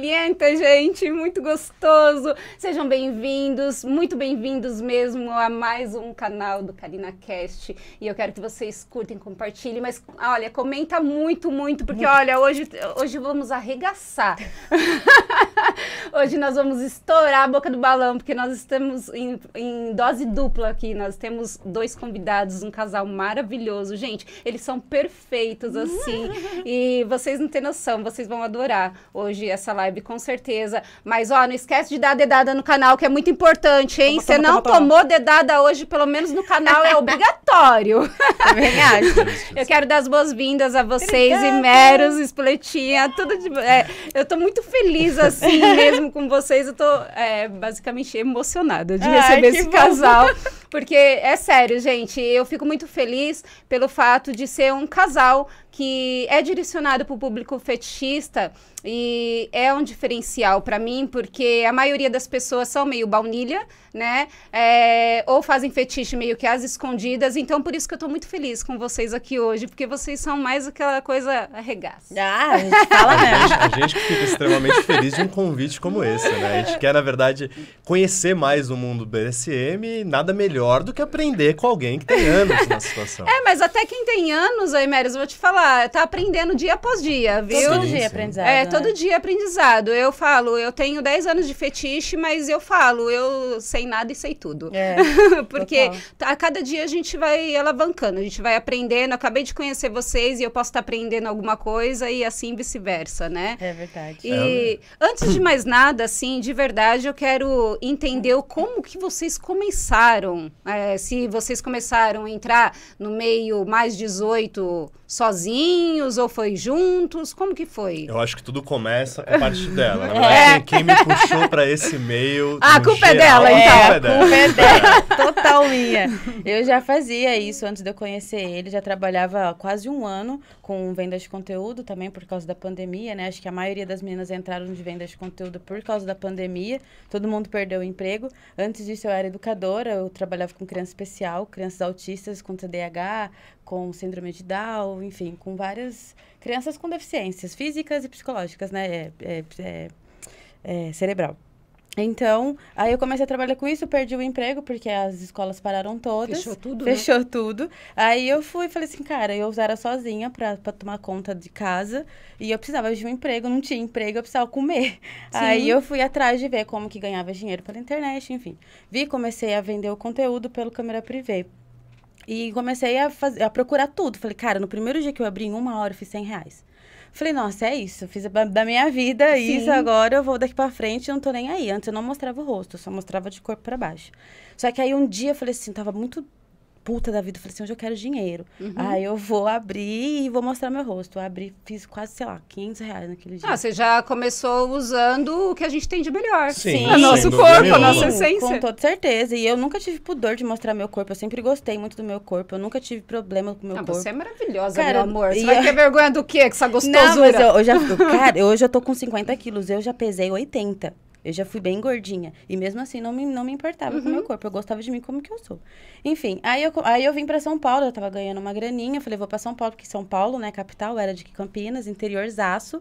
bien. muita gente, muito gostoso. Sejam bem-vindos, muito bem-vindos mesmo a mais um canal do Karina Cast. E eu quero que vocês curtem, compartilhem, mas olha, comenta muito, muito, porque olha, hoje, hoje vamos arregaçar. hoje nós vamos estourar a boca do balão, porque nós estamos em, em dose dupla aqui. Nós temos dois convidados, um casal maravilhoso. Gente, eles são perfeitos assim. e vocês não têm noção, vocês vão adorar hoje essa live com com certeza. Mas, ó, não esquece de dar dedada no canal, que é muito importante, hein? Você não toma, tomou dedada hoje, pelo menos no canal, é obrigatório. É eu quero dar as boas-vindas a vocês, Obrigada. Meros, Espletinha, tudo de... É, eu tô muito feliz, assim, mesmo com vocês. Eu tô, é, basicamente, emocionada de Ai, receber esse bom. casal. Porque, é sério, gente, eu fico muito feliz pelo fato de ser um casal que é direcionado para o público fetichista e é um diferencial para mim, porque a maioria das pessoas são meio baunilha, né? É, ou fazem fetiche meio que às escondidas. Então, por isso que eu estou muito feliz com vocês aqui hoje, porque vocês são mais aquela coisa arregaça. Ah, a gente fala mesmo. a gente fica extremamente feliz de um convite como esse, né? A gente quer, na verdade, conhecer mais o mundo do BSM e nada melhor do que aprender com alguém que tem anos na situação. É, mas até quem tem anos, aí, Mérios, vou te falar, tá, aprendendo dia após dia, viu? Todo dia aprendizado. É, né? todo dia é aprendizado. Eu falo, eu tenho 10 anos de fetiche, mas eu falo, eu sei nada e sei tudo. É, Porque total. a cada dia a gente vai alavancando, a gente vai aprendendo. Eu acabei de conhecer vocês e eu posso estar tá aprendendo alguma coisa e assim vice-versa, né? É verdade. E é. antes de mais nada, assim, de verdade, eu quero entender como que vocês começaram. É, se vocês começaram a entrar no meio mais 18 sozinhos ou foi juntos? Como que foi? Eu acho que tudo começa com a parte dela. Né? é. Assim, quem, me puxou para esse meio. Ah, a culpa é geral, então. é, é dela, então. A culpa é, culpa é dela. Total minha. Eu já fazia isso antes de eu conhecer ele, já trabalhava quase um ano com vendas de conteúdo também por causa da pandemia, né? Acho que a maioria das meninas entraram de vendas de conteúdo por causa da pandemia. Todo mundo perdeu o emprego. Antes disso, eu era educadora, eu trabalhava com criança especial, crianças autistas com TDAH, com síndrome de Down, enfim, com várias crianças com deficiências físicas e psicológicas, né? É, é, é, é, cerebral. Então, aí eu comecei a trabalhar com isso, perdi o emprego, porque as escolas pararam todas. Fechou tudo, né? Fechou né? tudo. Aí eu fui e falei assim, cara, eu era sozinha pra, tomar conta de casa, e eu precisava de um emprego, não tinha emprego, eu precisava comer. Sim. Aí eu fui atrás de ver como que ganhava dinheiro pela internet, enfim. Vi, comecei a vender o conteúdo pelo câmera privada. E comecei a, fazer, a procurar tudo. Falei, cara, no primeiro dia que eu abri, em uma hora, eu fiz 100 reais. Falei, nossa, é isso. Fiz da minha vida Sim. isso agora. Eu vou daqui pra frente, eu não tô nem aí. Antes eu não mostrava o rosto, eu só mostrava de corpo para baixo. Só que aí um dia eu falei assim, tava muito puta da vida. falei assim, hoje eu quero dinheiro. Uhum. Aí eu vou abrir e vou mostrar meu rosto. Eu abri, fiz quase, sei lá, 500 reais naquele dia. Ah, você já começou usando o que a gente tem de melhor. Sim. É Sim. O nosso corpo, a nossa essência. Com toda certeza. E eu nunca tive pudor de mostrar meu corpo. Eu sempre gostei muito do meu corpo. Eu nunca tive problema com o meu não, ah, corpo. Você é maravilhosa, cara, meu amor. Você vai eu... ter vergonha do quê? Que essa gostosura. Não, mas eu, eu já... cara, hoje eu tô com 50 quilos. Eu já pesei 80. Eu já fui bem gordinha. E mesmo assim, não me, não me importava uhum. com o meu uhum. corpo. Eu gostava de mim como que eu sou. Enfim, aí eu, aí eu vim para São Paulo. Eu tava ganhando uma graninha. Falei, vou para São Paulo, porque São Paulo, né, capital, era de Campinas, interiorzaço.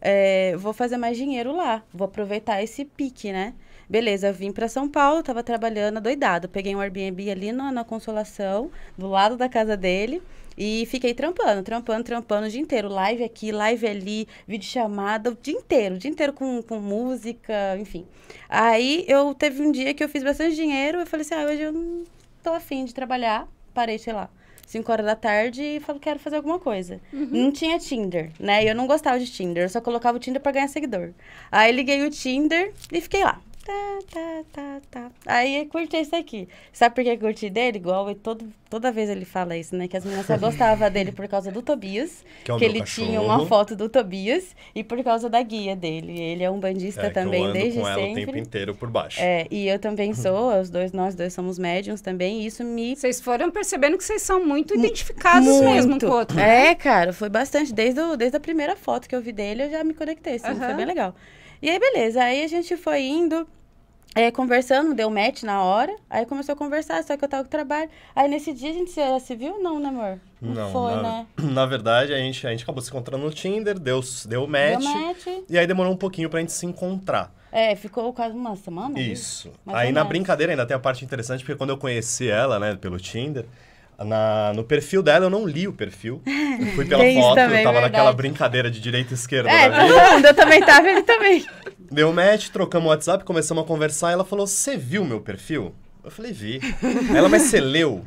É, vou fazer mais dinheiro lá. Vou aproveitar esse pique, né? Beleza, vim para São Paulo, tava trabalhando doidado. Peguei um Airbnb ali na, na Consolação, do lado da casa dele. E fiquei trampando, trampando, trampando o dia inteiro. Live aqui, live ali, vídeo chamada, o dia inteiro, o dia inteiro com, com música, enfim. Aí eu teve um dia que eu fiz bastante dinheiro, eu falei assim, ah, hoje eu não tô afim de trabalhar. Parei, sei lá, 5 horas da tarde e falei quero fazer alguma coisa. Uhum. Não tinha Tinder, né? Eu não gostava de Tinder, eu só colocava o Tinder para ganhar seguidor. Aí liguei o Tinder e fiquei lá. Tá, tá, tá, tá. Aí eu curti esse aqui. Sabe por que eu curti dele? Igual eu, todo, toda vez ele fala isso, né? Que as meninas só gostavam dele por causa do Tobias. Que, é que ele cachorro. tinha uma foto do Tobias e por causa da guia dele. Ele é um bandista é, também eu ando desde com ela o tempo inteiro por baixo. É, e eu também sou, os dois, nós dois somos médiums também, e isso me. Vocês foram percebendo que vocês são muito identificados muito. mesmo com o outro. Né? É, cara, foi bastante. Desde, o, desde a primeira foto que eu vi dele, eu já me conectei. Assim, uhum. Foi bem legal. E aí, beleza. Aí a gente foi indo. É, conversando, deu match na hora. Aí começou a conversar, só que eu tava com trabalho. Aí nesse dia a gente se, viu não, né, amor? Não, não foi, na, né? Na verdade, a gente, a gente acabou se encontrando no Tinder, deu, deu, match, deu match. E aí demorou um pouquinho pra gente se encontrar. É, ficou quase uma semana. Né? Isso. Aí na brincadeira ainda tem a parte interessante, porque quando eu conheci ela, né, pelo Tinder, na, no perfil dela, eu não li o perfil. Fui pela foto, também, eu tava verdade. naquela brincadeira de direita e esquerda. É, todo mundo, eu também tava, ele também. Deu match, trocamos o WhatsApp, começamos a conversar e ela falou: Você viu meu perfil? Eu falei: Vi. ela, mas você leu?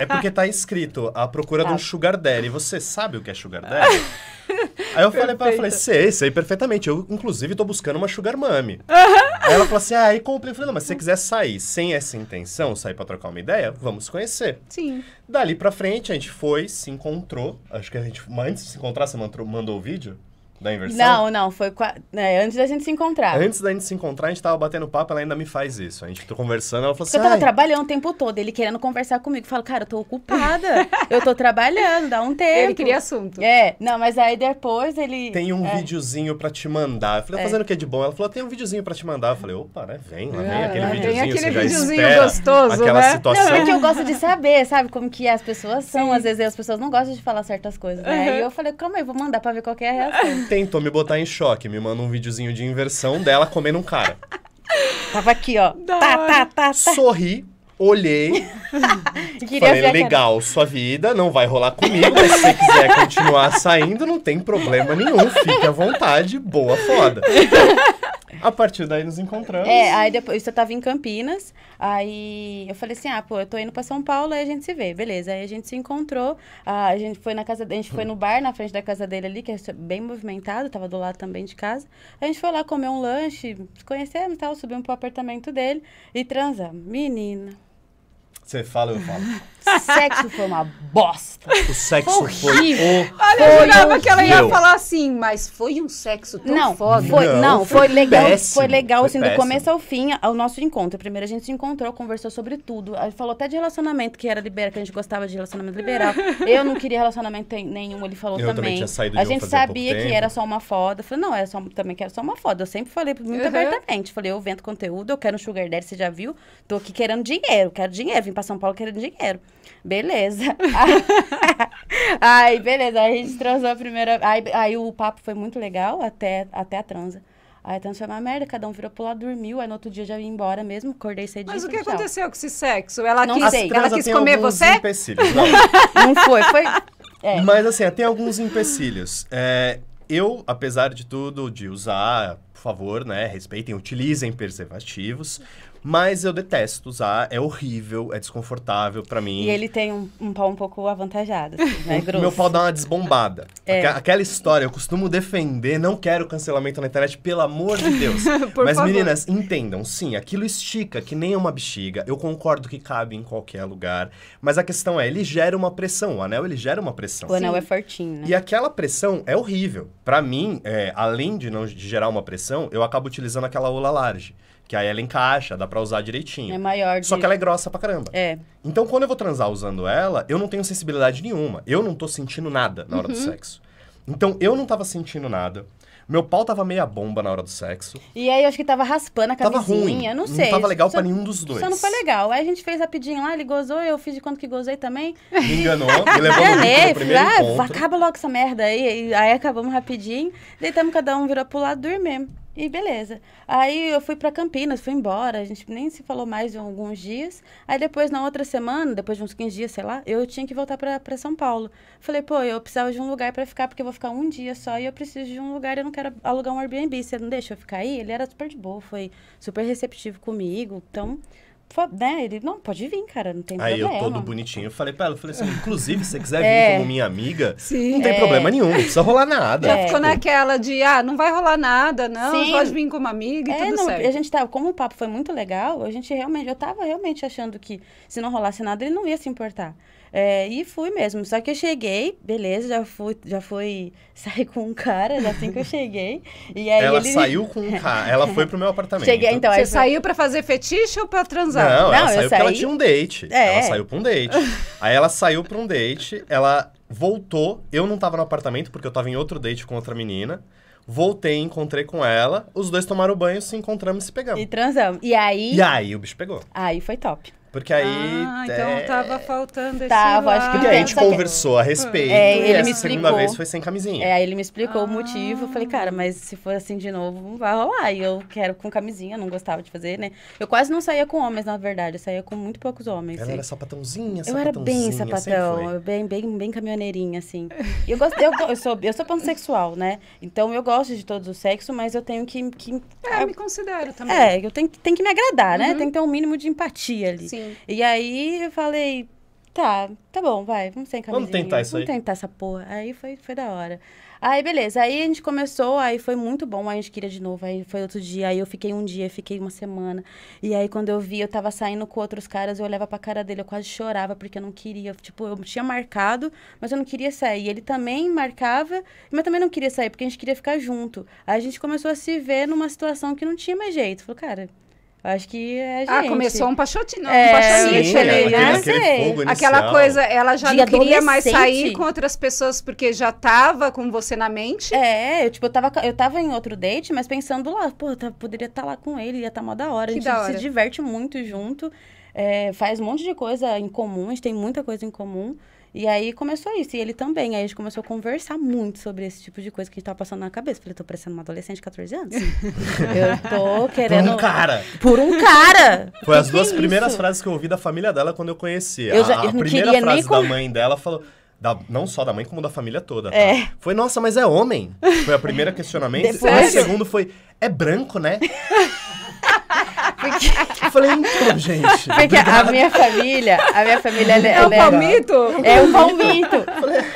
É porque tá escrito a procura tá. de um tá. sugar daddy. Você sabe o que é sugar daddy? aí eu Perfeita. falei pra ela, falei, sei, sei perfeitamente. Eu, inclusive, tô buscando uma sugar mami. aí ela falou assim, ah, aí comprei. Eu falei, não, mas se você quiser sair sem essa intenção, sair pra trocar uma ideia, vamos conhecer. Sim. Dali pra frente, a gente foi, se encontrou. Acho que a gente, antes de se encontrar, você mandou o vídeo? da inversão? Não, não, foi é, antes da gente se encontrar. Antes da gente se encontrar, a gente tava batendo papo, ela ainda me faz isso. A gente tô conversando, ela falou assim. Eu tava Ai. trabalhando o tempo todo, ele querendo conversar comigo. Eu falo, cara, eu tô ocupada. eu tô trabalhando, dá um tempo. Ele queria assunto. É, não, mas aí depois ele. Tem um é. videozinho pra te mandar. Eu falei, tá é. fazendo o que de bom? Ela falou, tem um videozinho pra te mandar. Eu falei, opa, né? Vem, lá vem ah, aquele videozinho. Vem aquele videozinho gostoso. Aquela né? situação. Não, é que eu gosto de saber, sabe? Como que as pessoas são. Sim. Às vezes as pessoas não gostam de falar certas coisas, né? Uhum. E eu falei, calma aí, vou mandar pra ver qual é a reação tentou me botar em choque. Me manda um videozinho de inversão dela comendo um cara. Tava aqui, ó. Tá, tá, tá, tá. Sorri, olhei, falei, legal, sua vida não vai rolar comigo, mas se você quiser continuar saindo, não tem problema nenhum, fique à vontade, boa foda. A partir daí nos encontramos. É, aí depois eu tava em Campinas, aí eu falei assim: ah, pô, eu tô indo pra São Paulo, aí a gente se vê, beleza. Aí a gente se encontrou, a gente foi na casa, a gente foi no bar na frente da casa dele ali, que é bem movimentado, tava do lado também de casa. A gente foi lá comer um lanche, conhecemos e tal, subimos pro apartamento dele e transamos. Menina. Você fala, eu falo sexo foi uma bosta. O sexo foi, foi o... Olha, eu jurava que ela ia falar assim, mas foi um sexo tão não, foda. Foi, não, não foi, legal. Péssimo, foi legal, assim, do começo ao fim, ao nosso encontro. Primeiro a gente se encontrou, conversou sobre tudo. Aí falou até de relacionamento, que era liberal, que a gente gostava de relacionamento liberal. eu não queria relacionamento nenhum, ele falou eu também. também tinha saído a gente sabia que tempo. era só uma foda. Falei, não, era é só, também que era só uma foda. Eu sempre falei muito uhum. abertamente. Falei, eu vendo conteúdo, eu quero um sugar daddy, você já viu? Tô aqui querendo dinheiro, quero dinheiro. Vim pra São Paulo querendo dinheiro. Beleza. aí, beleza. Aí a gente transou a primeira. Aí, aí o papo foi muito legal até, até a transa. Aí a transa foi uma merda, cada um virou pro lado, dormiu. Aí no outro dia já ia embora mesmo, acordei cedinho. Mas o que tchau. aconteceu com esse sexo? Ela não quis, sei. Ela quis comer você? Não. não foi, foi. É. Mas assim, tem alguns empecilhos. É, eu, apesar de tudo, de usar, por favor, né? Respeitem, utilizem preservativos. Mas eu detesto usar, é horrível, é desconfortável para mim. E ele tem um, um pau um pouco avantajado, assim, né? Grosso. Meu pau dá uma desbombada. É. Aquela história, eu costumo defender, não quero cancelamento na internet, pelo amor de Deus. Mas favor. meninas, entendam, sim, aquilo estica que nem uma bexiga. Eu concordo que cabe em qualquer lugar, mas a questão é, ele gera uma pressão, o anel ele gera uma pressão. O anel é fortinho, né? E aquela pressão é horrível. Para mim, é, além de não de gerar uma pressão, eu acabo utilizando aquela ola large. Que aí ela encaixa, dá pra usar direitinho. É maior. De... Só que ela é grossa pra caramba. É. Então quando eu vou transar usando ela, eu não tenho sensibilidade nenhuma. Eu não tô sentindo nada na hora uhum. do sexo. Então eu não tava sentindo nada. Meu pau tava meia bomba na hora do sexo. E aí eu acho que tava raspando a camisinha. Tava ruim. Não sei. Não tava legal só, pra nenhum dos dois. Só não foi legal. Aí a gente fez rapidinho lá, ele gozou, eu fiz de quanto que gozei também. Me enganou, me levou no, primeiro ah, encontro. Acaba logo essa merda aí. Aí acabamos rapidinho. Deitamos, cada um virou pro lado, dormimos. E beleza. Aí eu fui para Campinas, fui embora, a gente nem se falou mais em alguns dias. Aí depois, na outra semana, depois de uns 15 dias, sei lá, eu tinha que voltar para São Paulo. Falei, pô, eu precisava de um lugar para ficar, porque eu vou ficar um dia só e eu preciso de um lugar, eu não quero alugar um Airbnb, você não deixa eu ficar aí? Ele era super de boa, foi super receptivo comigo, então né? Ele, não, pode vir, cara, não tem Aí problema. Aí eu todo bonitinho, eu falei pra ela, falei assim, inclusive, se você quiser é. vir como minha amiga, Sim, não tem é. problema nenhum, não precisa rolar nada. Já é. ficou naquela de, ah, não vai rolar nada, não, Sim. pode vir como amiga e é, tudo não, certo. A gente tava, tá, como o papo foi muito legal, a gente realmente, eu tava realmente achando que se não rolasse nada, ele não ia se importar. É, e fui mesmo. Só que eu cheguei, beleza, já fui, já fui sair com um cara, assim que eu cheguei. E aí ela ele... saiu com um cara, ela foi pro meu apartamento. Cheguei, então, Você foi... saiu para fazer fetiche ou para transar? Não, Não, ela saiu saí... ela tinha um date. É. Ela saiu pra um date. aí ela saiu pra um date, ela voltou, eu não tava no apartamento porque eu tava em outro date com outra menina. Voltei, encontrei com ela, os dois tomaram banho, se encontramos e se pegamos. E transamos. E aí. E aí o bicho pegou. Aí foi top. Porque aí. Ah, então é... tava faltando esse. Tava, lado. acho que. Porque aí a gente conversou a respeito. É, ele e essa me explicou, segunda vez foi sem camisinha. É, aí ele me explicou ah. o motivo. Falei, cara, mas se for assim de novo, vai rolar. E eu quero com camisinha, não gostava de fazer, né? Eu quase não saía com homens, na verdade. Eu saía com muito poucos homens. Ela era sapatãozinha, Eu era bem sapatão, bem, bem, bem caminhoneirinha, assim. eu, eu, eu, sou, eu sou pansexual, né? Então eu gosto de todos os sexos, mas eu tenho que. que é, eu me considero também. É, eu tenho, tenho que me agradar, né? uhum. né? Tem que ter um mínimo de empatia ali. Sim. E aí eu falei, tá, tá bom, vai, vamos sem camisinha. Vamos tentar isso vamos aí. Vamos tentar essa porra. Aí foi, foi da hora. Aí, beleza. Aí a gente começou, aí foi muito bom, aí a gente queria de novo, aí foi outro dia, aí eu fiquei um dia, fiquei uma semana. E aí, quando eu vi, eu tava saindo com outros caras, eu olhava pra cara dele, eu quase chorava, porque eu não queria, tipo, eu tinha marcado, mas eu não queria sair. Ele também marcava, mas também não queria sair, porque a gente queria ficar junto. Aí a gente começou a se ver numa situação que não tinha mais jeito. Falou, cara, Acho que é ah, gente. Ah, começou um pachotinho, é, um pachotinho né? Aquele Aquela coisa, ela já de não queria mais sair com outras pessoas porque já tava com você na mente. É, eu, tipo, eu tava, eu tava em outro date, mas pensando lá, pô, eu poderia estar tá lá com ele, ia estar tá mó da hora. Que a gente hora. se diverte muito junto, é, faz um monte de coisa em comum, a gente tem muita coisa em comum. E aí começou isso, e ele também. Aí a gente começou a conversar muito sobre esse tipo de coisa que a gente tava passando na cabeça. Falei, tô parecendo uma adolescente de 14 anos? eu tô querendo. Por um cara. Por um cara! Foi as duas é primeiras isso? frases que eu ouvi da família dela quando eu conheci. Eu já, a, a primeira frase com... da mãe dela falou. Da, não só da mãe, como da família toda. Tá? É. Foi, nossa, mas é homem. Foi a primeira questionamento. Depois... E o segundo foi, é branco, né? Porque... Eu falei, então, gente. Porque obrigado. a minha família, a minha família ela, ela é. É um é palmito? É um palmito.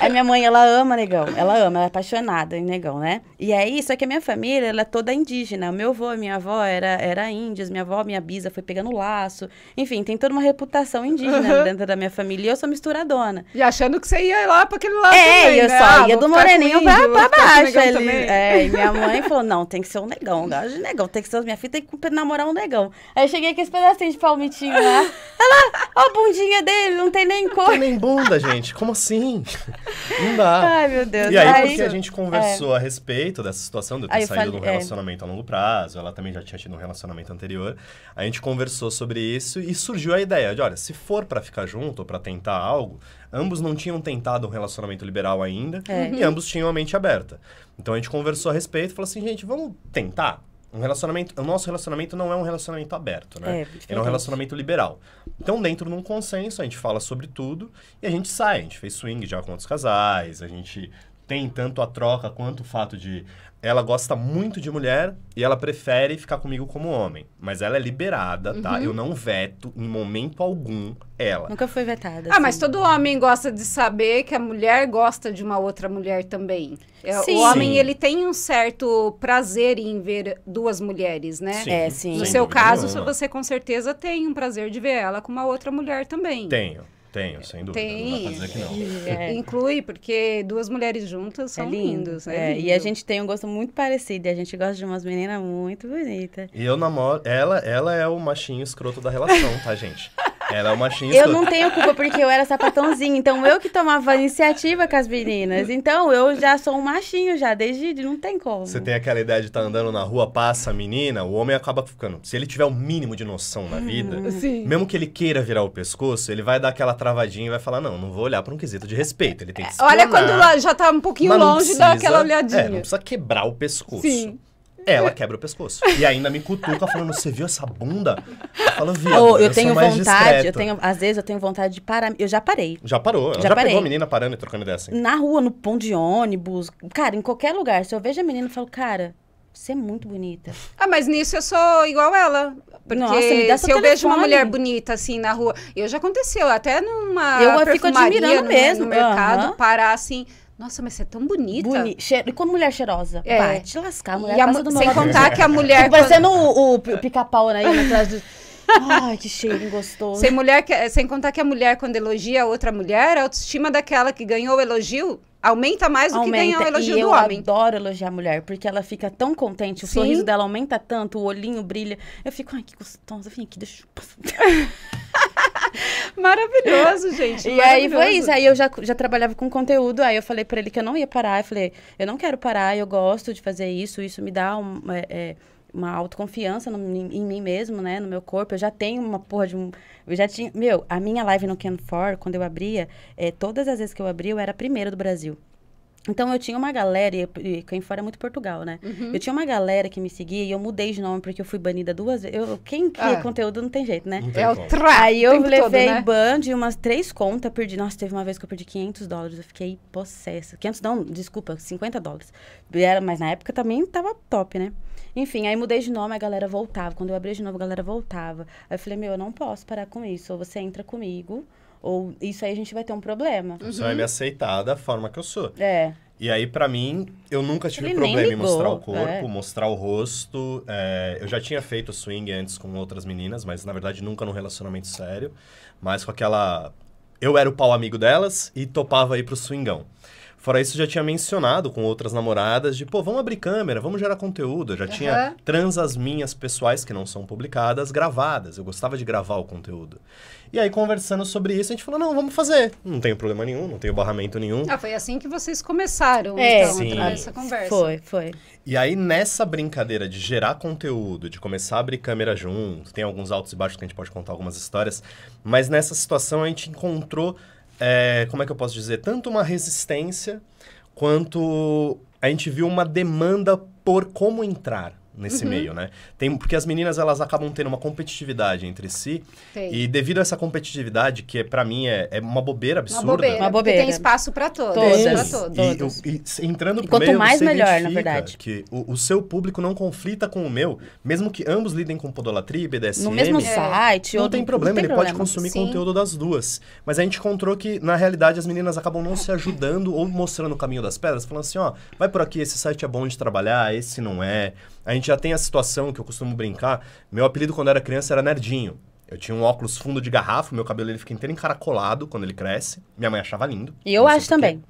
É. a minha mãe, ela ama negão. Ela ama, ela é apaixonada em negão, né? E aí, é só que a minha família, ela é toda indígena. O meu avô, e minha avó era, era índios, minha avó, minha bisa foi pegando laço. Enfim, tem toda uma reputação indígena uhum. dentro da minha família. E eu sou misturadona. E achando que você ia lá pra aquele lado. É, também, eu né? só ah, ia do moreninho pra, pra baixo. ali é, e minha mãe falou: não, tem que ser um negão. Gosto de negão, tem que ser. Minha filha tem que namorar um negão. Aí cheguei com esse pedacinho de palmitinho lá. Né? Olha lá, a bundinha dele, não tem nem cor. Não tem nem bunda, gente. Como assim? Não dá. Ai, meu Deus. E aí, aí porque a gente conversou é. a respeito dessa situação, de eu ter aí saído de um é. relacionamento é. a longo prazo, ela também já tinha tido um relacionamento anterior, a gente conversou sobre isso e surgiu a ideia de, olha, se for para ficar junto ou pra tentar algo, ambos não tinham tentado um relacionamento liberal ainda é. e ambos tinham a mente aberta. Então a gente conversou a respeito e falou assim, gente, vamos tentar? Um relacionamento, o nosso relacionamento não é um relacionamento aberto, né? É, Ele é um relacionamento liberal. Então, dentro de um consenso, a gente fala sobre tudo e a gente sai. A gente fez swing já com outros casais, a gente tem tanto a troca quanto o fato de ela gosta muito de mulher e ela prefere ficar comigo como homem. Mas ela é liberada, tá? uhum. tá? Eu não veto em momento algum ela. Nunca foi vetada. Ah, assim. mas todo homem gosta de saber que a mulher gosta de uma outra mulher também. É, sim. O homem, sim. ele tem um certo prazer em ver duas mulheres, né? Sim. É, sim. No seu caso, nenhuma. você com certeza tem um prazer de ver ela com uma outra mulher também. Tenho. Tenho, sem dúvida. Tem. É. Inclui, porque duas mulheres juntas são é lindo, lindos. É, lindo. É. E a gente tem um gosto muito parecido. E a gente gosta de umas meninas muito bonitas. E eu namoro. Ela, ela é o machinho escroto da relação, tá, gente? Ela é uma chinsa. Eu não tenho culpa porque eu era sapatãozinho, então eu que tomava iniciativa com as meninas. Então eu já sou um machinho já, desde não tem como. Você tem aquela ideia de estar tá andando na rua, passa a menina, o homem acaba ficando. Se ele tiver o mínimo de noção na hum, vida, Sim. mesmo que ele queira virar o pescoço, ele vai dar aquela travadinha e vai falar: não, não vou olhar para um quesito de respeito. Ele tem que se é, Olha quando já tá um pouquinho longe, precisa, dá aquela olhadinha. É, não precisa quebrar o pescoço. Sim. Ela quebra o pescoço. E ainda me cutuca falando, você viu essa bunda? Eu falo, vi. Oh, eu, tenho vontade, eu tenho, às vezes eu tenho vontade de parar. Eu já parei. Já parou? Já, já parei. pegou a menina parando e trocando ideia assim? Na rua, no pão de ônibus, cara, em qualquer lugar. Se eu vejo a menina, eu falo, cara, você é muito bonita. Ah, mas nisso eu sou igual ela. Porque Nossa, se eu telefone. vejo uma mulher bonita assim na rua, eu já aconteceu, até numa. Eu fico admirando no, mesmo. No mercado, uhum. parar assim. Nossa, mas você é tão bonita. Boni e como mulher cheirosa? É. Vai te lascar, a mulher e a, Sem contar que a mulher... Parecendo o, o pica-pau né, aí atrás do... Ai, que cheiro gostoso. Sem, mulher que, sem contar que a mulher, quando elogia outra mulher, a autoestima daquela que ganhou o elogio aumenta mais do aumenta. que ganhar o elogio e do homem. Eu adoro elogiar a mulher, porque ela fica tão contente, o Sim. sorriso dela aumenta tanto, o olhinho brilha. Eu fico, ai, que gostoso. vem aqui, deixa eu Maravilhoso, gente. E maravilhoso. aí foi isso. Aí eu já, já trabalhava com conteúdo. Aí eu falei para ele que eu não ia parar. Eu falei, eu não quero parar, eu gosto de fazer isso, isso me dá um. É, é uma autoconfiança no, em, em, mim mesmo, né? No meu corpo. Eu já tenho uma porra de um. Eu já tinha. Meu, a minha live no Can For, quando eu abria, é, todas as vezes que eu abria, eu era a primeira do Brasil. Então eu tinha uma galera, e, e quem fora é muito Portugal, né? Uhum. Eu tinha uma galera que me seguia e eu mudei de nome porque eu fui banida duas vezes. Eu, quem cria ah. conteúdo não tem jeito, né? é o tra... Aí eu levei todo, né? ban de umas três contas, perdi. Nossa, teve uma vez que eu perdi 500 dólares, eu fiquei possessa. 500 não, desculpa, 50 dólares. Era, mas na época também tava top, né? Enfim, aí mudei de nome, a galera voltava. Quando eu abri de novo, a galera voltava. Aí eu falei, meu, eu não posso parar com isso. Ou você entra comigo, ou isso aí a gente vai ter um problema. Você uhum. vai me aceitar da forma que eu sou. É. E aí, para mim, eu nunca tive Ele problema em mostrar o é. corpo, é. mostrar o rosto. É, eu já tinha feito swing antes com outras meninas, mas na verdade nunca num relacionamento sério. Mas com aquela. Eu era o pau amigo delas e topava aí pro swingão. Fora isso, já tinha mencionado com outras namoradas de, pô, vamos abrir câmera, vamos gerar conteúdo. Eu já uhum. tinha transas minhas pessoais que não são publicadas, gravadas. Eu gostava de gravar o conteúdo. E aí, conversando sobre isso, a gente falou, não, vamos fazer. Não tenho problema nenhum, não tenho barramento nenhum. Ah, foi assim que vocês começaram, é, então, sim. essa conversa. Foi, foi. E aí, nessa brincadeira de gerar conteúdo, de começar a abrir câmera junto, tem alguns altos e baixos que a gente pode contar algumas histórias, mas nessa situação a gente encontrou é, como é que eu posso dizer, tanto uma resistência quanto a gente viu uma demanda por como entrar nesse uhum. meio, né? Tem, porque as meninas elas acabam tendo uma competitividade entre si. E devido a essa competitividade, que é, para mim é, é, uma bobeira absurda. Uma bobeira. Uma Tem espaço para todos. Todas. Pra todos. E, e entrando e quanto meio, mais melhor, na verdade. Que o, o, seu público não conflita com o meu, mesmo que ambos lidem com podolatria e BDSM. No mesmo é. site. Não, outro, tem problema, não tem ele pode consumir Sim. conteúdo das duas. Mas a gente encontrou que, na realidade, as meninas acabam não se ajudando ou mostrando o caminho das pedras, falando assim, ó, vai por aqui, esse site é bom de trabalhar, esse não é a gente já tem a situação que eu costumo brincar. Meu apelido quando era criança era Nerdinho. Eu tinha um óculos fundo de garrafa, meu cabelo ele fica inteiro encaracolado quando ele cresce. Minha mãe achava lindo. E eu acho também.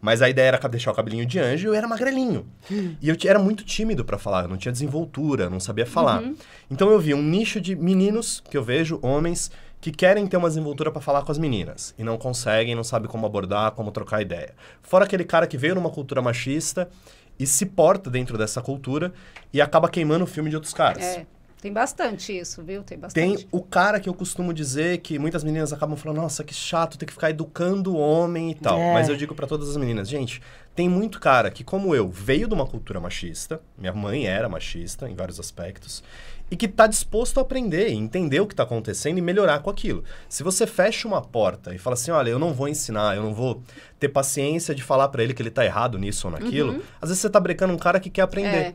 Mas a ideia era deixar o cabelinho de anjo e eu era magrelinho. E eu era muito tímido para falar, não tinha desenvoltura, não sabia falar. Uhum. Então eu vi um nicho de meninos que eu vejo, homens, que querem ter uma desenvoltura para falar com as meninas e não conseguem, não sabe como abordar, como trocar ideia. Fora aquele cara que veio numa cultura machista e se porta dentro dessa cultura e acaba queimando o filme de outros caras. É. Tem bastante isso, viu? Tem bastante. Tem o cara que eu costumo dizer que muitas meninas acabam falando, nossa, que chato, tem que ficar educando o homem e tal. É. Mas eu digo para todas as meninas, gente, tem muito cara que, como eu, veio de uma cultura machista, minha mãe era machista em vários aspectos, e que tá disposto a aprender, entender o que tá acontecendo e melhorar com aquilo. Se você fecha uma porta e fala assim, olha, eu não vou ensinar, eu não vou ter paciência de falar para ele que ele tá errado nisso ou naquilo, uhum. às vezes você tá brecando um cara que quer aprender. É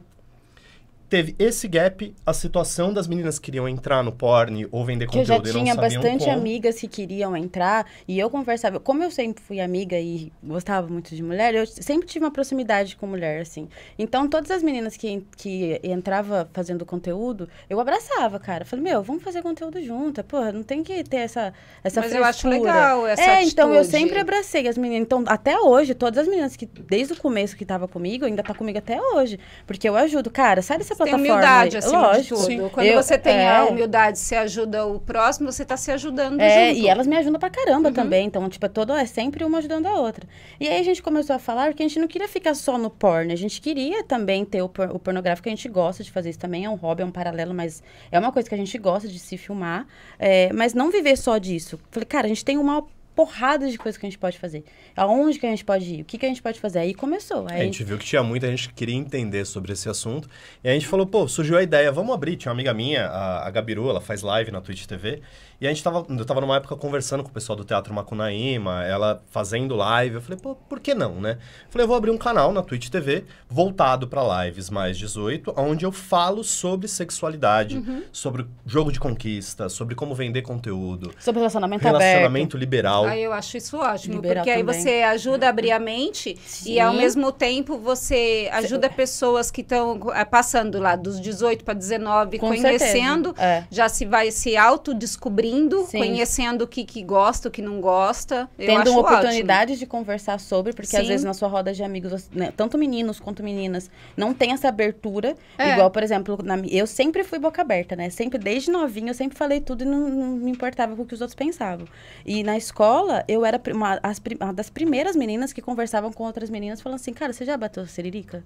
teve esse gap, a situação das meninas que queriam entrar no porn ou vender conteúdo e Eu já tinha bastante como. amigas que queriam entrar e eu conversava. Como eu sempre fui amiga e gostava muito de mulher, eu sempre tive uma proximidade com mulher, assim. Então, todas as meninas que, que entrava fazendo conteúdo, eu abraçava, cara. Falei, meu, vamos fazer conteúdo junto. Porra, não tem que ter essa, essa Mas frescura. eu acho legal essa É, atitude. então eu sempre abracei as meninas. Então, até hoje, todas as meninas que desde o começo que tava comigo, ainda tá comigo até hoje. Porque eu ajudo. Cara, sai dessa plataformas. Tem humildade, assim Lógico. de tudo. Quando eu, você tem é... a humildade, você ajuda o próximo, você está se ajudando é, junto. E elas me ajudam pra caramba uhum. também. Então, tipo, é, todo, é sempre uma ajudando a outra. E aí a gente começou a falar que a gente não queria ficar só no porno. A gente queria também ter o, por, o pornográfico. A gente gosta de fazer isso também. É um hobby, é um paralelo, mas é uma coisa que a gente gosta de se filmar. É, mas não viver só disso. Falei, cara, a gente tem uma porrada de coisas que a gente pode fazer. Aonde que a gente pode ir? O que, que a gente pode fazer? Aí começou. Aí... A gente viu que tinha muita gente que queria entender sobre esse assunto. E a gente falou, pô, surgiu a ideia, vamos abrir. Tinha uma amiga minha, a, a Gabiru, ela faz live na Twitch TV. E a gente tava, eu tava numa época conversando com o pessoal do Teatro Macunaíma, ela fazendo live. Eu falei, pô, por que não, né? Eu falei, eu vou abrir um canal na Twitch TV voltado para lives mais 18, onde eu falo sobre sexualidade, uhum. sobre jogo de conquista, sobre como vender conteúdo. Sobre relacionamento Relacionamento aberto. liberal. Ah, eu acho isso ótimo, liberal porque também. aí você ajuda a abrir a mente Sim. e ao mesmo tempo você ajuda Sim. pessoas que estão eh, passando lá dos 18 para 19, Com conhecendo, é. já se vai se autodescobrir Sim. conhecendo o que, que gosta, o que não gosta. Tendo uma oportunidade ótimo. de conversar sobre, porque Sim. às vezes na sua roda de amigos, né, tanto meninos quanto meninas, não tem essa abertura. É. Igual, por exemplo, na, eu sempre fui boca aberta, né? Sempre, desde novinha, eu sempre falei tudo e não, não me importava com o que os outros pensavam. E na escola, eu era uma, as, uma das primeiras meninas que conversavam com outras meninas, falando assim, cara, você já bateu a siririca?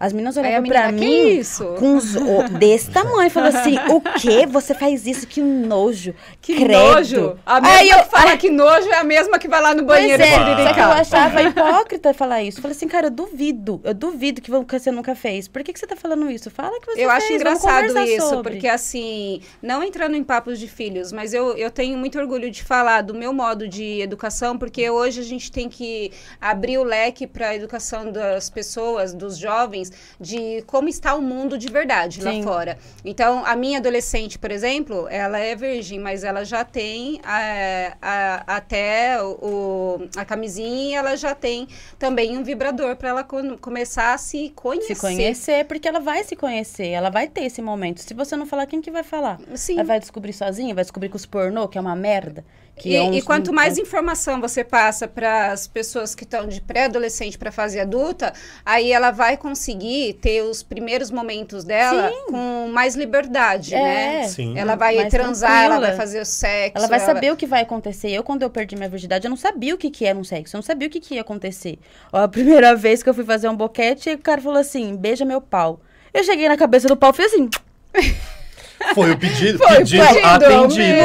As meninas olhavam menina, pra mim com os, desse tamanho. Falou assim: o que Você faz isso? Que nojo. Que credo. nojo. A mesma aí eu, falo que nojo é a mesma que vai lá no banheiro. é, só que eu achava hipócrita falar isso. Eu falei assim, cara, eu duvido. Eu duvido que você nunca fez. Por que, que você tá falando isso? Fala que você eu fez. Eu acho engraçado isso, sobre. porque assim, não entrando em papos de filhos, mas eu, eu tenho muito orgulho de falar do meu modo de educação, porque hoje a gente tem que abrir o leque para a educação das pessoas, dos jovens, de como está o mundo de verdade Sim. lá fora. Então, a minha adolescente, por exemplo, ela é virgem, mas ela já tem a, eh, a, até o, a camisinha e ela já tem também um vibrador para ela começar a se conhecer. Se conhecer, porque ela vai se conhecer, ela vai ter esse momento. Se você não falar, quem que vai falar? Sim. Ela vai descobrir sozinha, vai descobrir com os pornô, que é uma merda. E, é um... e, quanto mais informação você passa para as pessoas que estão de pré-adolescente para fase adulta, aí ela vai conseguir ter os primeiros momentos dela Sim. com mais liberdade, é. né? Sim. Ela vai mais transar, tranquila. ela vai fazer o sexo. Ela vai ela... saber o que vai acontecer. Eu, quando eu perdi minha virgindade, eu não sabia o que, que era um sexo, eu não sabia o que, que ia acontecer. a primeira vez que eu fui fazer um boquete, o cara falou assim: beija meu pau. Eu cheguei na cabeça do pau e assim. Foi o pedido, Foi o pedido, pedido atendido. Não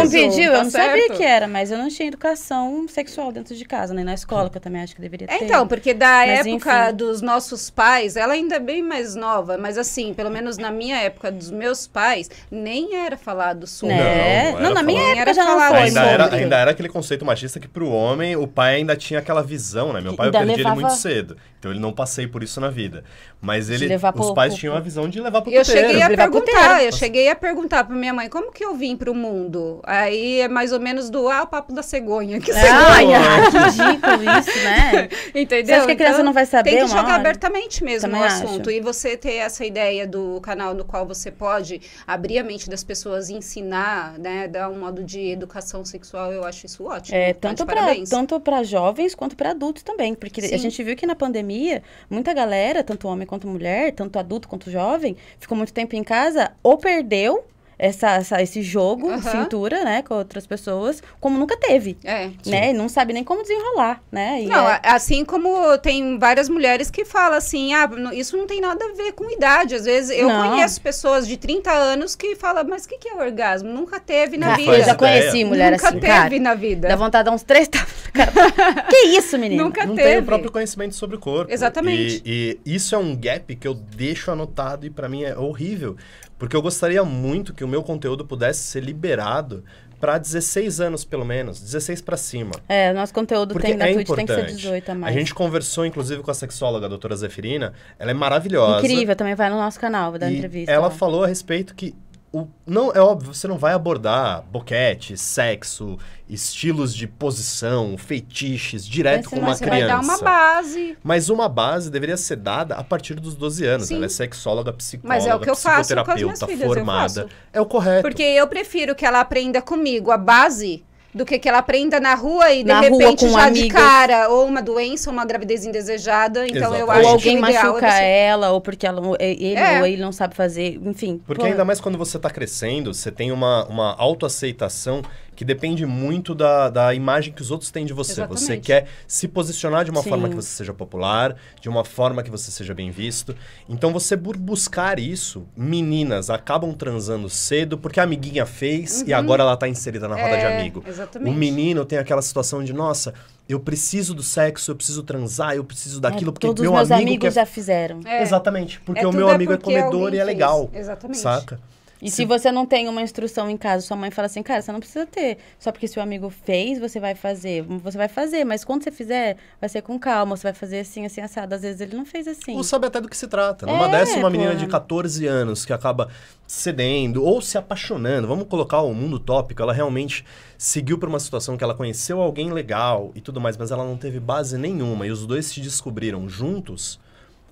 pediu, tá eu não certo. sabia que era, mas eu não tinha educação sexual dentro de casa, nem né? na escola, que eu também acho que deveria ter. Então, porque da mas, época enfim. dos nossos pais, ela ainda é bem mais nova, mas assim, pelo menos na minha época dos meus pais, nem era falado sobre. Né? Não, não, na falado. minha época era já não era ainda sobre. Era, ainda era aquele conceito machista que pro homem, o pai ainda tinha aquela visão, né? Meu pai, eu perdi levava... ele muito cedo. Então ele não passei por isso na vida. Mas ele, os pais tinham a visão de levar para eu Cheguei a perguntar, eu cheguei a perguntar para minha mãe, como que eu vim para o mundo? Aí é mais ou menos do, ah, o papo da cegonha. Que cegonha! Ah, que ridículo isso, né? Entendeu? Você acha que a criança então, não vai saber Tem que jogar hora? abertamente mesmo Também o assunto. Acho. E você ter essa ideia do canal no qual você pode abrir a mente das pessoas, ensinar, né, dar um modo de educação sexual, eu acho isso ótimo. É, tanto para tanto jovens quanto para adultos também. Porque Sim. a gente viu que na pandemia pandemia, muita galera, tanto homem quanto mulher, tanto adulto quanto jovem, ficou muito tempo em casa, ou perdeu essa, essa esse jogo, uhum. cintura, né, com outras pessoas, como nunca teve. É. Né? E não sabe nem como desenrolar, né? E não, é... assim como tem várias mulheres que falam assim, ah, isso não tem nada a ver com idade. Às vezes eu não. conheço pessoas de 30 anos que falam, mas o que, que é orgasmo? Nunca teve na ah, vida. Eu já conheci mulher nunca assim, Nunca teve cara, na vida. Dá vontade de dar uns três tapas. que isso, menino? Nunca não teve. tem o próprio conhecimento sobre o corpo. Exatamente. E, e isso é um gap que eu deixo anotado e para mim é horrível. Porque eu gostaria muito que o meu conteúdo pudesse ser liberado para 16 anos, pelo menos, 16 para cima. É, nosso conteúdo tem, é importante. tem que ser 18 a mais. A gente conversou, inclusive, com a sexóloga, a doutora Zeferina. Ela é maravilhosa. Incrível, também vai no nosso canal, vou dar e entrevista. Ela lá. falou a respeito que o, não é óbvio, você não vai abordar boquete, sexo, estilos de posição, feitiços direto com uma você criança. Vai dar uma base. Mas uma base deveria ser dada a partir dos 12 anos. Sim. Ela é sexóloga, psicóloga, Mas é o que eu faço com as minhas filhas, formada. Eu faço. É o correto. Porque eu prefiro que ela aprenda comigo a base do que que ela aprenda na rua e de na repente já amigas. de cara ou uma doença ou uma gravidez indesejada então Exatamente. eu acho ou alguém que ideal é machuca é ela ou porque ela ele é. ou ele não sabe fazer enfim porque pô. ainda mais quando você está crescendo você tem uma uma autoaceitação que depende muito da, da imagem que os outros têm de você. Exatamente. Você quer se posicionar de uma Sim. forma que você seja popular, de uma forma que você seja bem visto. Então você por buscar isso, meninas acabam transando cedo porque a amiguinha fez uhum. e agora ela está inserida na roda é, de amigo. Exatamente. O menino tem aquela situação de, nossa, eu preciso do sexo, eu preciso transar, eu preciso é, daquilo, é, porque todos meu meus amigo amigos quer... já fizeram. É. Exatamente, porque é, o meu é amigo é comedor e é legal. Exatamente. Saca? E se você não tem uma instrução em casa, sua mãe fala assim, cara, você não precisa ter. Só porque seu amigo fez, você vai fazer. Você vai fazer, mas quando você fizer, vai ser com calma. Você vai fazer assim, assim, assado. Às vezes ele não fez assim. Ou sabe até do que se trata. Numa né? é, dessa, uma menina de 14 anos que acaba cedendo ou se apaixonando, vamos colocar o mundo tópico, ela realmente seguiu para uma situação que ela conheceu alguém legal e tudo mais, mas ela não teve base nenhuma. E os dois se descobriram juntos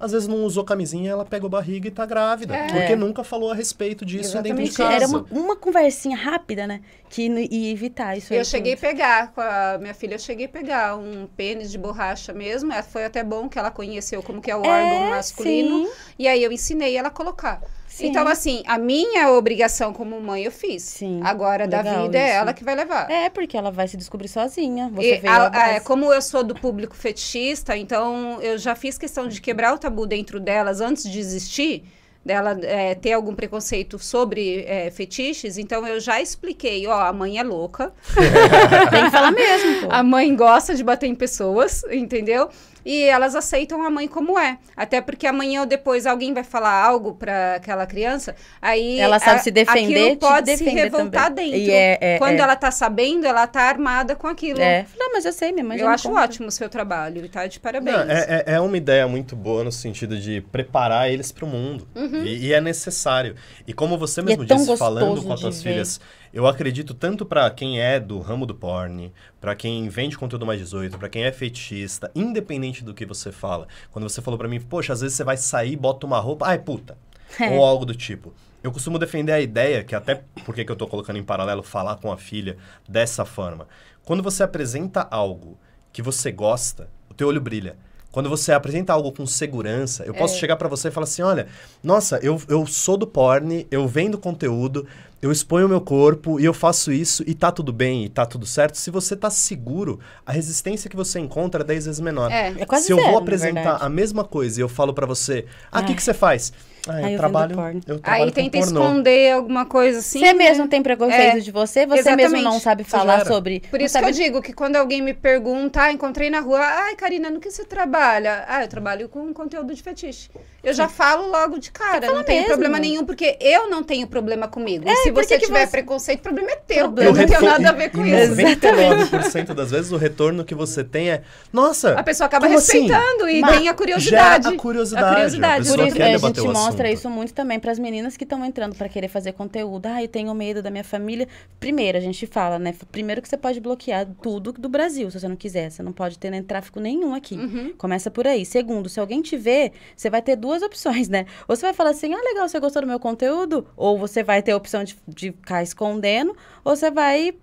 às vezes não usou camisinha, ela pega a barriga e tá grávida. É. Porque nunca falou a respeito disso Exatamente. dentro de casa. Era uma, uma conversinha rápida, né? Que ia evitar isso. Eu cheguei a pegar, com a minha filha, eu cheguei a pegar um pênis de borracha mesmo. É, foi até bom que ela conheceu como que é o é, órgão masculino. Sim. E aí eu ensinei ela a colocar. Sim. Então, assim, a minha obrigação como mãe eu fiz. Sim. Agora, da vida, é isso. é ela que vai levar. É, porque ela vai se descobrir sozinha. Você e, a, a, é, como eu sou do público fetichista, então eu já fiz questão de quebrar o tabu dentro delas antes de existir dela é, ter algum preconceito sobre é, fetiches, então eu já expliquei, ó, a mãe é louca. Tem que falar mesmo. Pô. A mãe gosta de bater em pessoas, entendeu? e elas aceitam a mãe como é. Até porque amanhã ou depois alguém vai falar algo para aquela criança, aí ela sabe a, se defender, pode defender se revoltar também. dentro. É, é, Quando é. ela tá sabendo, ela tá armada com aquilo. É. Não, mas eu sei, minha mãe. Eu acho conta. ótimo o seu trabalho tá de parabéns. Não, é, é, é, uma ideia muito boa no sentido de preparar eles para o mundo uhum. e, e, é necessário. E como você é mesmo disse, falando com as suas filhas eu acredito tanto para quem é do ramo do porn, para quem vende conteúdo mais 18, para quem é fetichista, independente do que você fala. Quando você falou para mim, poxa, às vezes você vai sair, bota uma roupa, ai puta, é. ou algo do tipo. Eu costumo defender a ideia, que até porque que eu tô colocando em paralelo falar com a filha dessa forma. Quando você apresenta algo que você gosta, o teu olho brilha. Quando você apresenta algo com segurança, eu posso é. chegar para você e falar assim: olha, nossa, eu, eu sou do porn, eu vendo conteúdo, eu exponho o meu corpo e eu faço isso e tá tudo bem e tá tudo certo. Se você tá seguro, a resistência que você encontra é 10 vezes menor. É, é quase Se eu zero, vou apresentar a mesma coisa e eu falo para você, ah, o é. que, que você faz? Ah, eu, eu trabalho, Eu trabalho Aí tenta pornô. esconder alguma coisa assim. Você né? mesmo tem preconceito é, de você, você exatamente. mesmo não sabe falar sobre. Por isso sabe... que eu digo que quando alguém me pergunta, ah, encontrei na rua, ai, Karina, no que você trabalha? Ah, eu trabalho com conteúdo de fetiche. Eu já falo logo de cara, não tem problema nenhum, porque eu não tenho problema comigo. É, e se você tiver você... preconceito, o problema é teu. Problema. Eu não tenho é nada a ver com isso. 99% das vezes o retorno que você tem é, nossa. A pessoa acaba assim? respeitando assim? e Mas tem a curiosidade. a curiosidade. A curiosidade. A pessoa Por isso, quer é, debater o mostra isso muito também para as meninas que estão entrando para querer fazer conteúdo. Ah, eu tenho medo da minha família. Primeiro, a gente fala, né? Primeiro que você pode bloquear tudo do Brasil, se você não quiser. Você não pode ter nem né, tráfico nenhum aqui. Uhum. Começa por aí. Segundo, se alguém te ver, você vai ter duas opções, né? Ou você vai falar assim, ah, legal, você gostou do meu conteúdo? Ou você vai ter a opção de, de ficar escondendo, ou você vai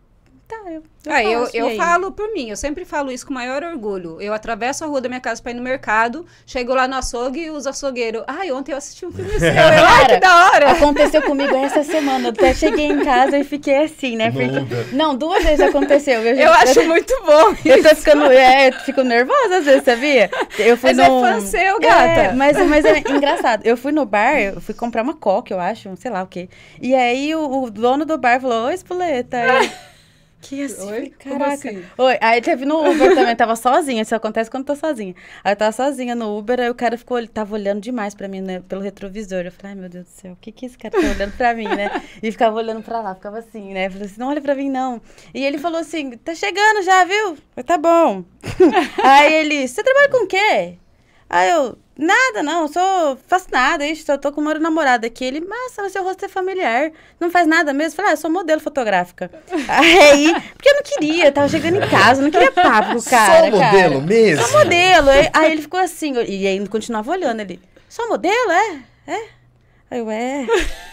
Tá, eu, eu, ah, eu, eu falo por mim, eu sempre falo isso com o maior orgulho. Eu atravesso a rua da minha casa pra ir no mercado, chego lá no açougue e os açougueiros. Ai, ontem eu assisti um filme seu. Eu, Ai, que da hora! Aconteceu comigo essa semana. até cheguei em casa e fiquei assim, né? Porque, não, duas vezes aconteceu. Eu, eu acho muito bom. Isso. Eu tô ficando. É, fico nervosa às vezes, sabia? Eu fui mas é num... é fã seu, é, gata. É, mas, mas é engraçado. Eu fui no bar, eu fui comprar uma coca, eu acho, sei lá o quê. E aí o, o dono do bar falou: Ô, Espoleta. Eu, que assim? Oi? Caraca. Assim? Oi, aí teve no Uber também, tava sozinha. Isso acontece quando eu tô sozinha. Aí eu tava sozinha no Uber, aí o cara ficou, ele tava olhando demais pra mim, né, pelo retrovisor. Eu falei, ai meu Deus do céu, o que que esse cara tá olhando pra mim, né? E ficava olhando pra lá, ficava assim, né? Eu falei assim, não olha pra mim não. E ele falou assim, tá chegando já, viu? Eu falei, tá bom. aí ele, você trabalha com o quê? Aí eu, Nada, não, eu sou. faço nada, isso, eu tô com uma namorada aqui. Ele, massa, mas seu rosto é familiar. Não faz nada mesmo? Eu falei, ah, eu sou modelo fotográfica. Aí, porque eu não queria, tava chegando em casa, não queria papo com o cara. Sou modelo cara. mesmo? Sou modelo. Aí, é. aí ele ficou assim, e aí continuava olhando ele. Sou modelo, é? É? Aí eu, é.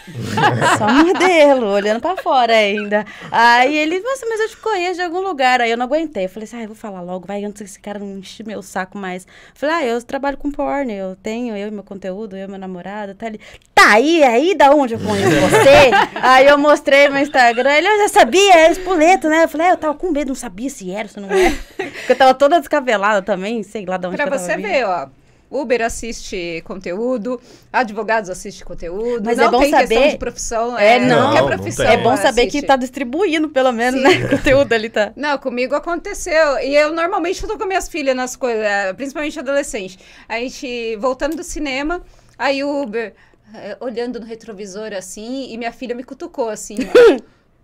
só modelo, olhando para fora ainda. Aí ele, nossa, mas eu te conheço de algum lugar. Aí eu não aguentei. Eu falei assim, ah, eu vou falar logo, vai antes que esse cara não enche meu saco mais. Eu falei, ah, eu trabalho com porn, eu tenho, eu e meu conteúdo, eu e meu namorado, tá ali. Tá aí, é aí da onde eu conheço você? aí eu mostrei meu Instagram, ele, eu já sabia, é espoleto, né? Eu falei, ah, eu tava com medo, não sabia se era, se não era. Porque eu tava toda descabelada também, sei lá de onde pra eu tava Pra você ver, ó Uber assiste conteúdo, advogados assiste conteúdo. Mas é não é bom tem saber. questão de profissão. É, é não. não profissão não é bom saber assiste. que está distribuindo, pelo menos, Sim. né? O conteúdo ali tá. Não, comigo aconteceu. E eu normalmente estou com minhas filhas nas coisas, é, principalmente adolescente. A gente voltando do cinema, aí o Uber é, olhando no retrovisor assim, e minha filha me cutucou assim.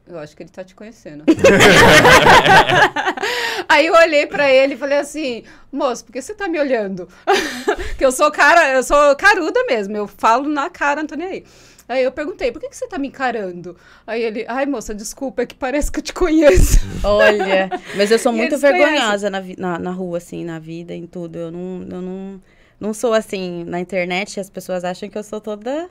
eu acho que ele tá te conhecendo. Aí eu olhei para ele e falei assim, moço, por que você tá me olhando? que eu sou cara, eu sou caruda mesmo, eu falo na cara, não tô nem aí. Aí eu perguntei, por que, que você tá me encarando? Aí ele, ai moça, desculpa, é que parece que eu te conheço. Olha, mas eu sou muito vergonhosa na, na, na, rua, assim, na vida, em tudo. Eu não, eu não, não sou assim, na internet as pessoas acham que eu sou toda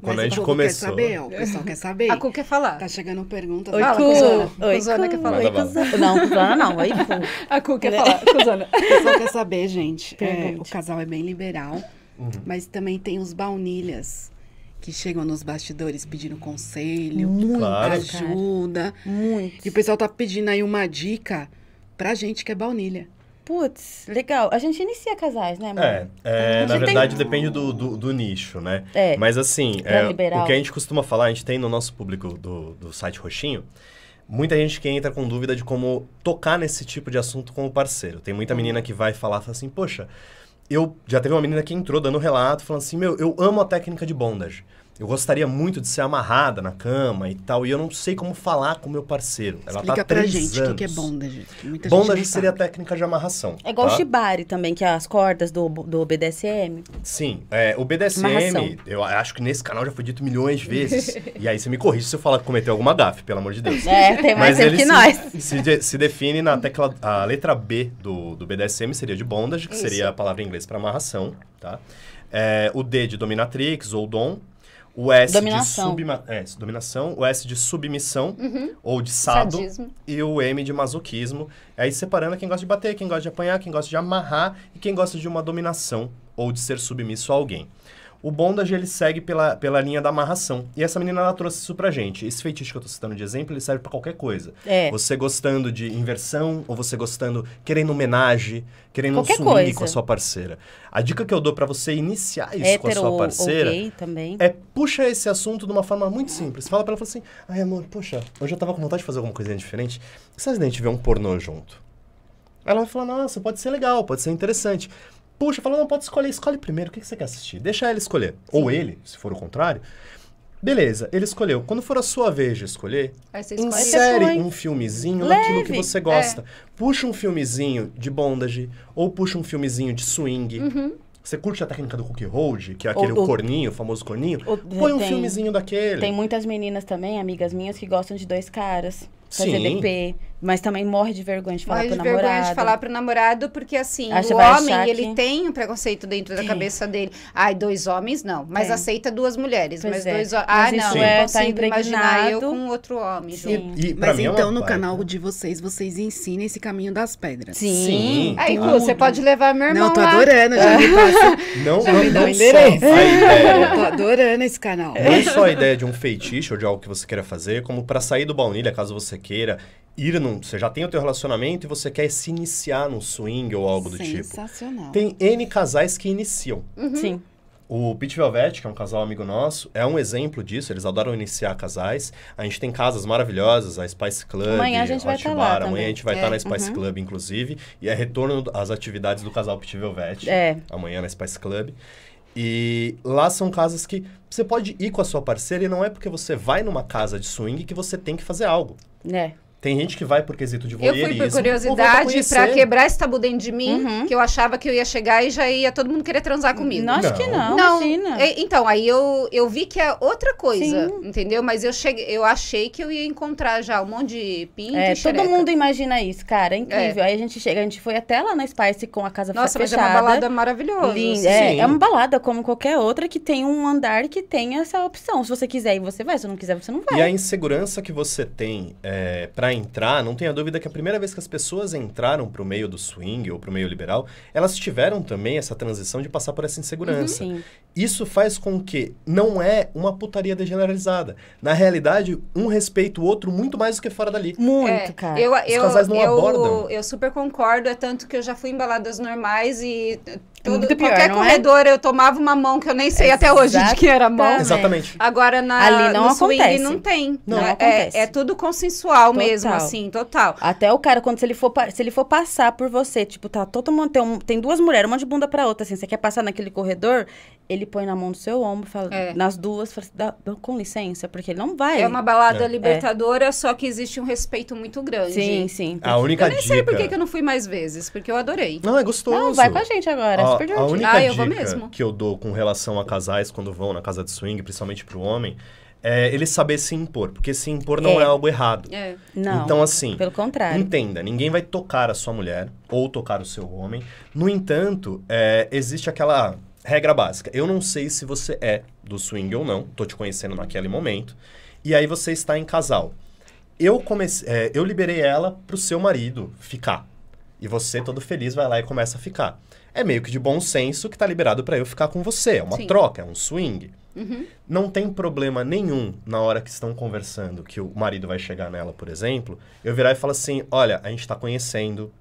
quando Mas a gente o começou. Quer saber, o pessoal quer saber. A Cu quer falar. Tá chegando perguntas. Oi, Fala, Cu. Cusana. Oi, Cusana quer falar. Oi, Cusana. Não, Cusana não. Oi, Cu. A Cu quer é. falar. Cusana. O pessoal quer saber, gente. É, o casal é bem liberal, uhum. mas também tem os baunilhas que chegam nos bastidores pedindo conselho, muita claro, ajuda. Cara. Muito. E o pessoal tá pedindo aí uma dica pra gente que é baunilha. Putz, legal. A gente inicia casais, né, mãe? É, é na verdade tem... depende do, do, do, nicho, né? É, Mas assim, é, é, o que a gente costuma falar, a gente tem no nosso público do, do site Roxinho, muita gente que entra com dúvida de como tocar nesse tipo de assunto com o parceiro. Tem muita menina que vai falar fala assim, poxa, eu já teve uma menina que entrou dando relato, falando assim, meu, eu amo a técnica de bondage eu gostaria muito de ser amarrada na cama e tal, e eu não sei como falar com meu parceiro. Ela Explica tá pra gente o que, é bondage. Muita bondage gente seria a técnica de amarração. É igual tá? o shibari também, que é as cordas do, do BDSM. Sim, é, o BDSM, amarração. eu acho que nesse canal já foi dito milhões de vezes, e aí você me corrige se eu falar que cometeu alguma gafe, pelo amor de Deus. É, tem mais Mas ele que se, nós. Se, se, define na tecla, a letra B do, do BDSM seria de bondage, que Isso. seria a palavra em inglês para amarração, tá? É, o D de dominatrix ou dom, o S dominação. de é, dominação, o S de submissão uhum. ou de sado Sadismo. e o M de masoquismo. Aí separando quem gosta de bater, quem gosta de apanhar, quem gosta de amarrar e quem gosta de uma dominação ou de ser submisso a alguém. O Bondage, ele segue pela, pela linha da amarração. E essa menina, ela trouxe isso pra gente. Esse feitiço que eu tô citando de exemplo, ele serve para qualquer coisa. É. Você gostando de inversão, ou você gostando, querendo homenagem, querendo qualquer sumir coisa. com a sua parceira. A dica que eu dou para você iniciar isso Hétero com a sua parceira... Ou gay também. É puxa esse assunto de uma forma muito simples. Fala pra ela, fala assim, ai amor, poxa, hoje eu tava com vontade de fazer alguma coisinha diferente. E se a gente ver um pornô junto? Ela vai falar, nossa, pode ser legal, pode ser interessante puxa, fala, não, pode escolher, escolhe primeiro, o que, você quer assistir? Deixa ela escolher. Sim. Ou ele, se for o contrário. Beleza, ele escolheu. Quando for a sua vez de escolher, insere um filmezinho Leve. naquilo que você gosta. É. Puxa um filmezinho de bondage, ou puxa um filmezinho de swing. Uhum. Você curte a técnica do cookie hold, que é aquele o, o, corninho, o famoso corninho? O, põe um filmezinho daquele. Tem muitas meninas também, amigas minhas, que gostam de dois caras. Fazer Sim. DP. Mas também morre de vergonha de falar morre pro namorado. Morre de vergonha de falar pro namorado, porque assim, o homem, ele que... tem um preconceito dentro da cabeça dele. Ai, dois homens, não. Mas tem. aceita duas mulheres. Pois mas é. dois homens. Ah, não, é, não é consigo tá imaginar eu com outro homem. Sim. E, e mas é então, no canal de vocês, vocês ensinam esse caminho das pedras. Sim. Sim Aí, Cu, você pode levar meu irmão Não, tô lá. adorando, já me Não, já não, me não, não Eu tô adorando esse canal. Não é só a ideia de um feitiço ou de algo que você queira fazer, como para sair do baunilha, caso você queira, ir num. Você já tem o teu relacionamento e você quer se iniciar num swing ou algo do tipo. Sensacional. Tem N casais que iniciam. Uhum. Sim. O Pete Velvet, que é um casal amigo nosso, é um exemplo disso. Eles adoram iniciar casais. A gente tem casas maravilhosas, a Spice Club, amanhã a gente vai estar tá lá Amanhã a gente vai estar tá é. na Spice uhum. Club, inclusive. E é retorno às atividades do casal Pete Velvet. É. Amanhã na Spice Club. E lá são casas que você pode ir com a sua parceira e não é porque você vai numa casa de swing que você tem que fazer algo. É. Tem gente que vai por quesito de voyeurismo. Eu fui por curiosidade para quebrar esse tabu dentro de mim, uhum. que eu achava que eu ia chegar e já ia todo mundo querer transar comigo. Não, acho que não, não. imagina. É, então, aí eu, eu vi que é outra coisa, Sim. entendeu? Mas eu cheguei, eu achei que eu ia encontrar já um monte de pinto É, todo mundo imagina isso, cara, é incrível. É. Aí a gente chega, a gente foi até lá na Spice com a casa Nossa, fechada. Nossa, mas é uma balada maravilhosa. É, é uma balada como qualquer outra que tem um andar que tem essa opção. Se você quiser e você vai, se não quiser você não vai. E a insegurança que você tem é, para entrar, não tenha dúvida que a primeira vez que as pessoas entraram para o meio do swing ou para o meio liberal, elas tiveram também essa transição de passar por essa insegurança. Uhum, Isso faz com que não é uma putaria degeneralizada. Na realidade, um respeita o outro muito mais do que fora dali. Muito, é, cara. Eu, Os eu, casais não eu, abordam. Eu super concordo, é tanto que eu já fui em baladas normais e é tudo, pior, qualquer é? corredor é? eu tomava uma mão que eu nem sei até hoje de que era mão. Exatamente. Agora na, Ali não no acontece. swing não tem. Não, não é, acontece. É, é tudo consensual Total. mesmo mesmo assim, total. Até o cara, quando se ele for, se ele for passar por você, tipo, tá todo mundo. Tem, um, tem duas mulheres, uma de bunda pra outra, assim, você quer passar naquele corredor, ele põe na mão do seu ombro, fala, é. nas duas, fala assim, com licença, porque ele não vai. É uma balada é. libertadora, é. só que existe um respeito muito grande. Sim, sim. A única Eu nem dica... sei por que eu não fui mais vezes, porque eu adorei. Não, é gostoso. Não, vai com a gente agora, a, é super A única ah, eu dica que eu dou com relação a casais quando vão na casa de swing, principalmente pro homem, é ele saber se impor, porque se impor não é, é algo errado. É. Não, então, assim, pelo contrário. Entenda, ninguém vai tocar a sua mulher ou tocar o seu homem. No entanto, é, existe aquela regra básica. Eu não sei se você é do swing ou não, tô te conhecendo naquele momento, e aí você está em casal. Eu comecei, é, eu liberei ela pro seu marido ficar. E você, todo feliz, vai lá e começa a ficar. É meio que de bom senso que tá liberado para eu ficar com você. É uma Sim. troca, é um swing. Uhum. Não tem problema nenhum na hora que estão conversando, que o marido vai chegar nela, por exemplo, eu virar e falar assim: olha, a gente está conhecendo,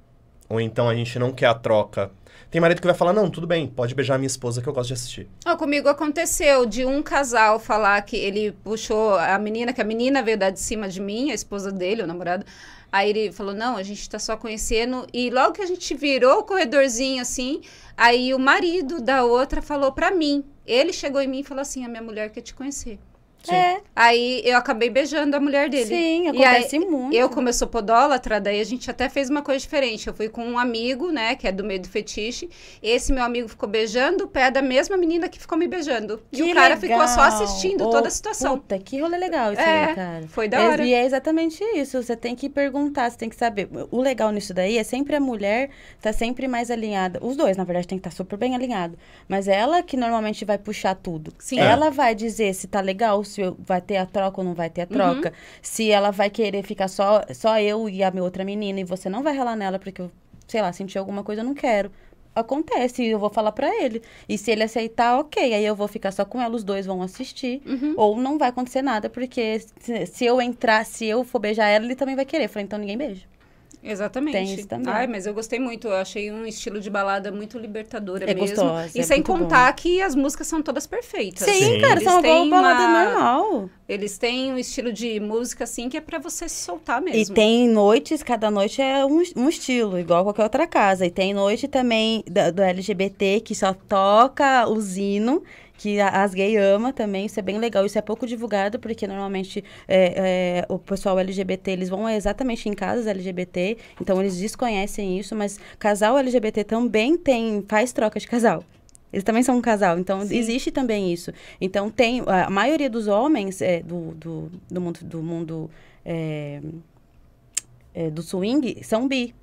ou então a gente não quer a troca. Tem marido que vai falar: não, tudo bem, pode beijar a minha esposa que eu gosto de assistir. Oh, comigo aconteceu de um casal falar que ele puxou a menina, que a menina veio dar de cima de mim, a esposa dele, o namorado. Aí ele falou: não, a gente tá só conhecendo. E logo que a gente virou o corredorzinho assim, aí o marido da outra falou para mim. Ele chegou em mim e falou assim: a minha mulher quer te conhecer. Sim. É. é. Aí eu acabei beijando a mulher dele. Sim, acontece e aí, muito. Eu, como eu sou podólatra, daí a gente até fez uma coisa diferente. Eu fui com um amigo, né, que é do meio do fetiche. Esse meu amigo ficou beijando o pé da mesma menina que ficou me beijando. Que e o cara legal. ficou só assistindo oh, toda a situação. Puta, que rolê legal isso é, aí, cara. Foi da hora. e é exatamente isso. Você tem que perguntar, você tem que saber. O legal nisso daí é sempre a mulher tá sempre mais alinhada. Os dois, na verdade, tem que estar tá super bem alinhado. Mas é ela que normalmente vai puxar tudo. Sim. Ela é. vai dizer se tá legal, se vai ter a troca ou não vai ter a uhum. troca. Uhum. Se ela vai querer ficar só, só eu e a minha outra menina e você não vai relar nela porque, eu, sei lá, senti alguma coisa, eu não quero. Acontece, e eu vou falar para ele. E se ele aceitar, ok. Aí eu vou ficar só com ela, os dois vão assistir. Uhum. Ou não vai acontecer nada, porque se, se eu entrar, se eu for beijar ela, ele também vai querer. Eu falei, então ninguém beija. Exatamente. Tem isso também. Ai, mas eu gostei muito. Eu achei um estilo de balada muito libertadora é mesmo. e é sem contar bom. que as músicas são todas perfeitas. Sim, Sim. cara, é eles são uma balada normal. Eles têm um estilo de música, assim, que é para você se soltar mesmo. E tem noites, cada noite é um, um estilo, igual qualquer outra casa. E tem noite também do, do LGBT que só toca o zino que as gays ama também, isso é bem legal, isso é pouco divulgado, porque normalmente é, é, o pessoal LGBT, eles vão exatamente em casas LGBT, então eles desconhecem isso, mas casal LGBT também tem, faz troca de casal. Eles também são um casal, então Sim. existe também isso. Então tem a maioria dos homens é, do, do, do mundo, do, mundo é, é, do swing são bi.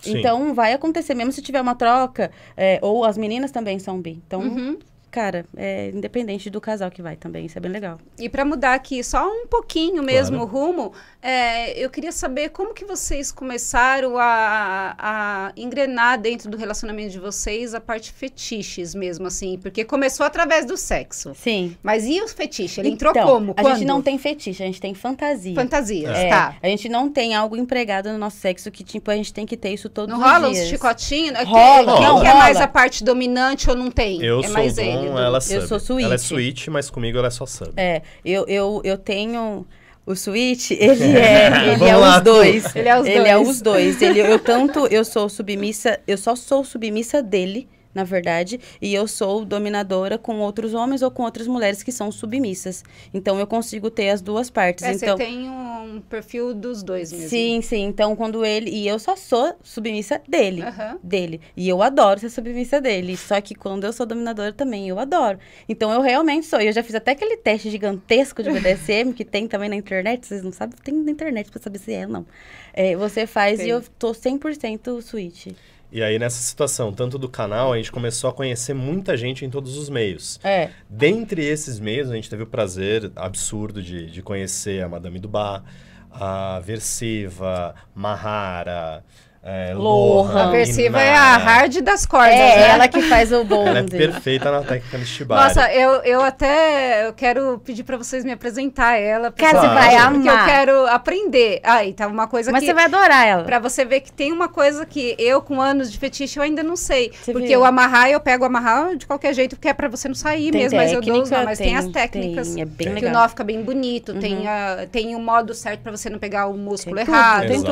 Sim. Então vai acontecer mesmo se tiver uma troca é, ou as meninas também são bi. Então uhum cara, é independente do casal que vai também, isso é bem legal. E para mudar aqui só um pouquinho mesmo claro. o rumo, é, eu queria saber como que vocês começaram a, a, engrenar dentro do relacionamento de vocês a parte fetiches mesmo, assim, porque começou através do sexo. Sim. Mas e o fetiche? Ele então, entrou como? Quando? A gente não tem fetiche, a gente tem fantasia. Fantasias, é. tá. É, a gente não tem algo empregado no nosso sexo que, tipo, a gente tem que ter isso todo dia. Não rola os chicotinhos? É rola. Quem é rola. é mais a parte dominante ou não tem? Eu é sou mais ele então ela é sub. Eu sou Ela é mas comigo ela é só sub. É, eu, eu, eu tenho... O suíte, ele é, ele é lá, os dois. Ele é os ele é dois. é os dois. Ele, eu tanto, eu sou submissa, eu só sou submissa dele na verdade, e eu sou dominadora com outros homens ou com outras mulheres que são submissas. Então eu consigo ter as duas partes. É, então você tem um perfil dos dois mesmo. Sim, sim. Então quando ele e eu só sou submissa dele, uhum. dele. E eu adoro ser submissa dele. Só que quando eu sou dominadora também eu adoro. Então eu realmente sou. Eu já fiz até aquele teste gigantesco de BDSM que tem também na internet. Vocês não sabem, tem na internet para saber se é ou não. É, você faz e eu tô 100% suíte. E aí, nessa situação, tanto do canal, a gente começou a conhecer muita gente em todos os meios. É. Dentre esses meios, a gente teve o prazer absurdo de, de conhecer a Madame Dubá, a Versiva, Mahara, é, Lohan. Lohan é a hard das cordas. É né? ela que faz o bonde. Ela é perfeita na técnica de Shibari. Nossa, eu, eu até eu quero pedir para vocês me apresentar ela. Porque claro. você vai amar. Porque eu quero aprender. Ah, e então, tá uma coisa Mas que... Mas você vai adorar ela. Pra você ver que tem uma coisa que eu, com anos de fetiche, eu ainda não sei. Você porque viu? eu amarrar, eu pego amarrar de qualquer jeito, porque é pra você não sair tem mesmo. Mas eu dou usar. Mas tem, as técnicas. Tem, é bem que legal. o nó fica bem bonito. Uhum. Tem, a, tem o modo certo para você não pegar o músculo tem errado. Tudo, tem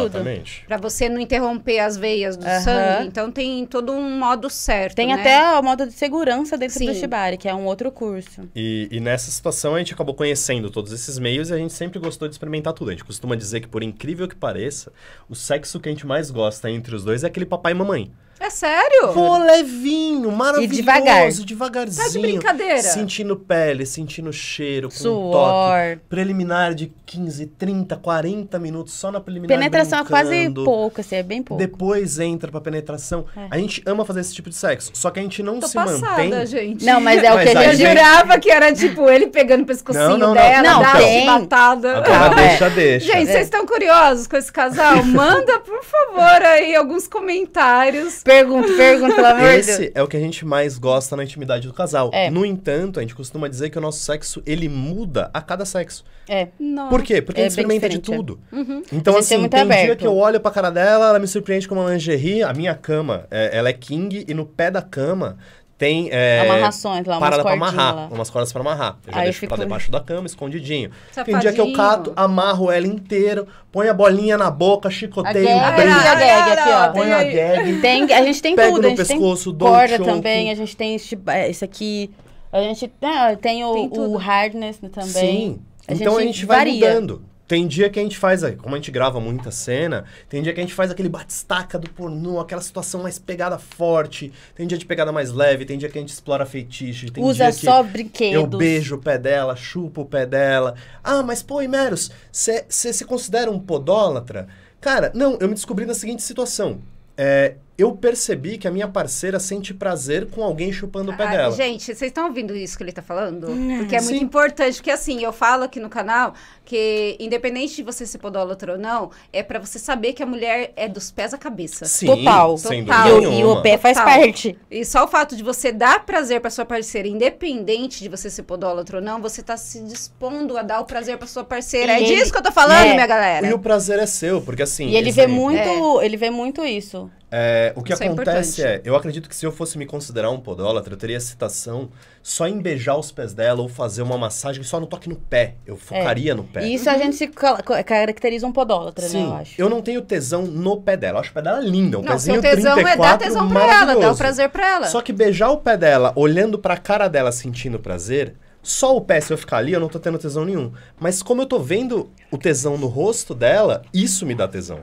tudo. Pra você não interromper romper as veias do uhum. sangue. Então tem todo um modo certo. Tem né? até o modo de segurança dentro Sim. do Shibari, que é um outro curso. E, e, nessa situação a gente acabou conhecendo todos esses meios e a gente sempre gostou de experimentar tudo. A gente costuma dizer que, por incrível que pareça, o sexo que a gente mais gosta entre os dois é aquele papai e mamãe. É sério? Pô, levinho, maravilhoso. E devagar. Devagarzinho. Tá de brincadeira. Sentindo pele, sentindo cheiro, com Suor. um toque. Preliminar de 15, 30, 40 minutos só na preliminar. Penetração brincando. é quase pouco, assim, é bem pouco. Depois entra pra penetração. É. A gente ama fazer esse tipo de sexo, só que a gente não Tô se passada, mantém. gente. Não, mas é o mas que a gente... Eu jurava que era, tipo, ele pegando o pescocinho não, não, não. dela, não, dá batada. Agora é. deixa, deixa. Gente, é. vocês estão curiosos com esse casal? Manda, por favor, aí alguns comentários. Pergunta, pergunta, pelo amor Esse é o que a gente mais gosta na intimidade do casal. É. No entanto, a gente costuma dizer que o nosso sexo, ele muda a cada sexo. É. Nossa. Por quê? Porque é a gente experimenta de é. tudo. Uhum. Então, é assim, é tem aberto. dia que eu olho pra cara dela, ela me surpreende com uma lingerie, a minha cama, é, ela é king, e no pé da cama tem. É, Amarrações lá, parada umas pra amarrar. Lá. Umas cordas pra amarrar. Eu já Aí deixo fico... pra debaixo da cama, escondidinho. Safadinho. Tem dia que eu cato, amarro ela inteira, põe a bolinha na boca, chicoteio. A gag, a gag aqui, ó. Põe a gag. Tem, a gente tem pego tudo. no pescoço, tem corda também, a gente tem isso é, aqui. A gente tem, né, tem o, tem o hardness também. Sim. A então a gente varia. vai mudando. Tem dia que a gente faz, como a gente grava muita cena, tem dia que a gente faz aquele batistaca do pornô, aquela situação mais pegada forte, tem dia de pegada mais leve, tem dia que a gente explora fetiche, tem Usa dia só que brinquedos. eu beijo o pé dela, chupo o pé dela. Ah, mas pô, Imeros, você se considera um podólatra? Cara, não, eu me descobri na seguinte situação. É, eu percebi que a minha parceira sente prazer com alguém chupando o pé ah, dela. Gente, vocês estão ouvindo isso que ele está falando? Não. Hum. Porque é muito Sim. importante, porque assim, eu falo aqui no canal que independente de você ser podólatra ou não, é para você saber que a mulher é dos pés à cabeça. Sim, total, total. E, e, o pé faz total. parte. E só o fato de você dar prazer para sua parceira, independente de você ser podólatra ou não, você está se dispondo a dar o prazer para sua parceira. É e é ele... disso que eu tô falando, é. minha galera. E o prazer é seu, porque assim, E ele vê muito, é. ele vê muito isso. É, o que Isso é acontece é, é, eu acredito que se eu fosse me considerar um podólatra, eu teria citação só em beijar os pés dela ou fazer uma massagem só no toque no pé. Eu é, focaria é. no pé. Isso uhum. a gente se caracteriza um podólatra, né, Sim, né, eu acho. Eu não tenho tesão no pé dela. Eu acho o pé dela linda, é um não, pezinho seu tesão 34, é dar tesão pra ela, dar o prazer pra ela. Só que beijar o pé dela, olhando pra cara dela, sentindo prazer, só o pé, se eu ficar ali, eu não tô tendo tesão nenhum. Mas como eu tô vendo o tesão no rosto dela, isso me dá tesão.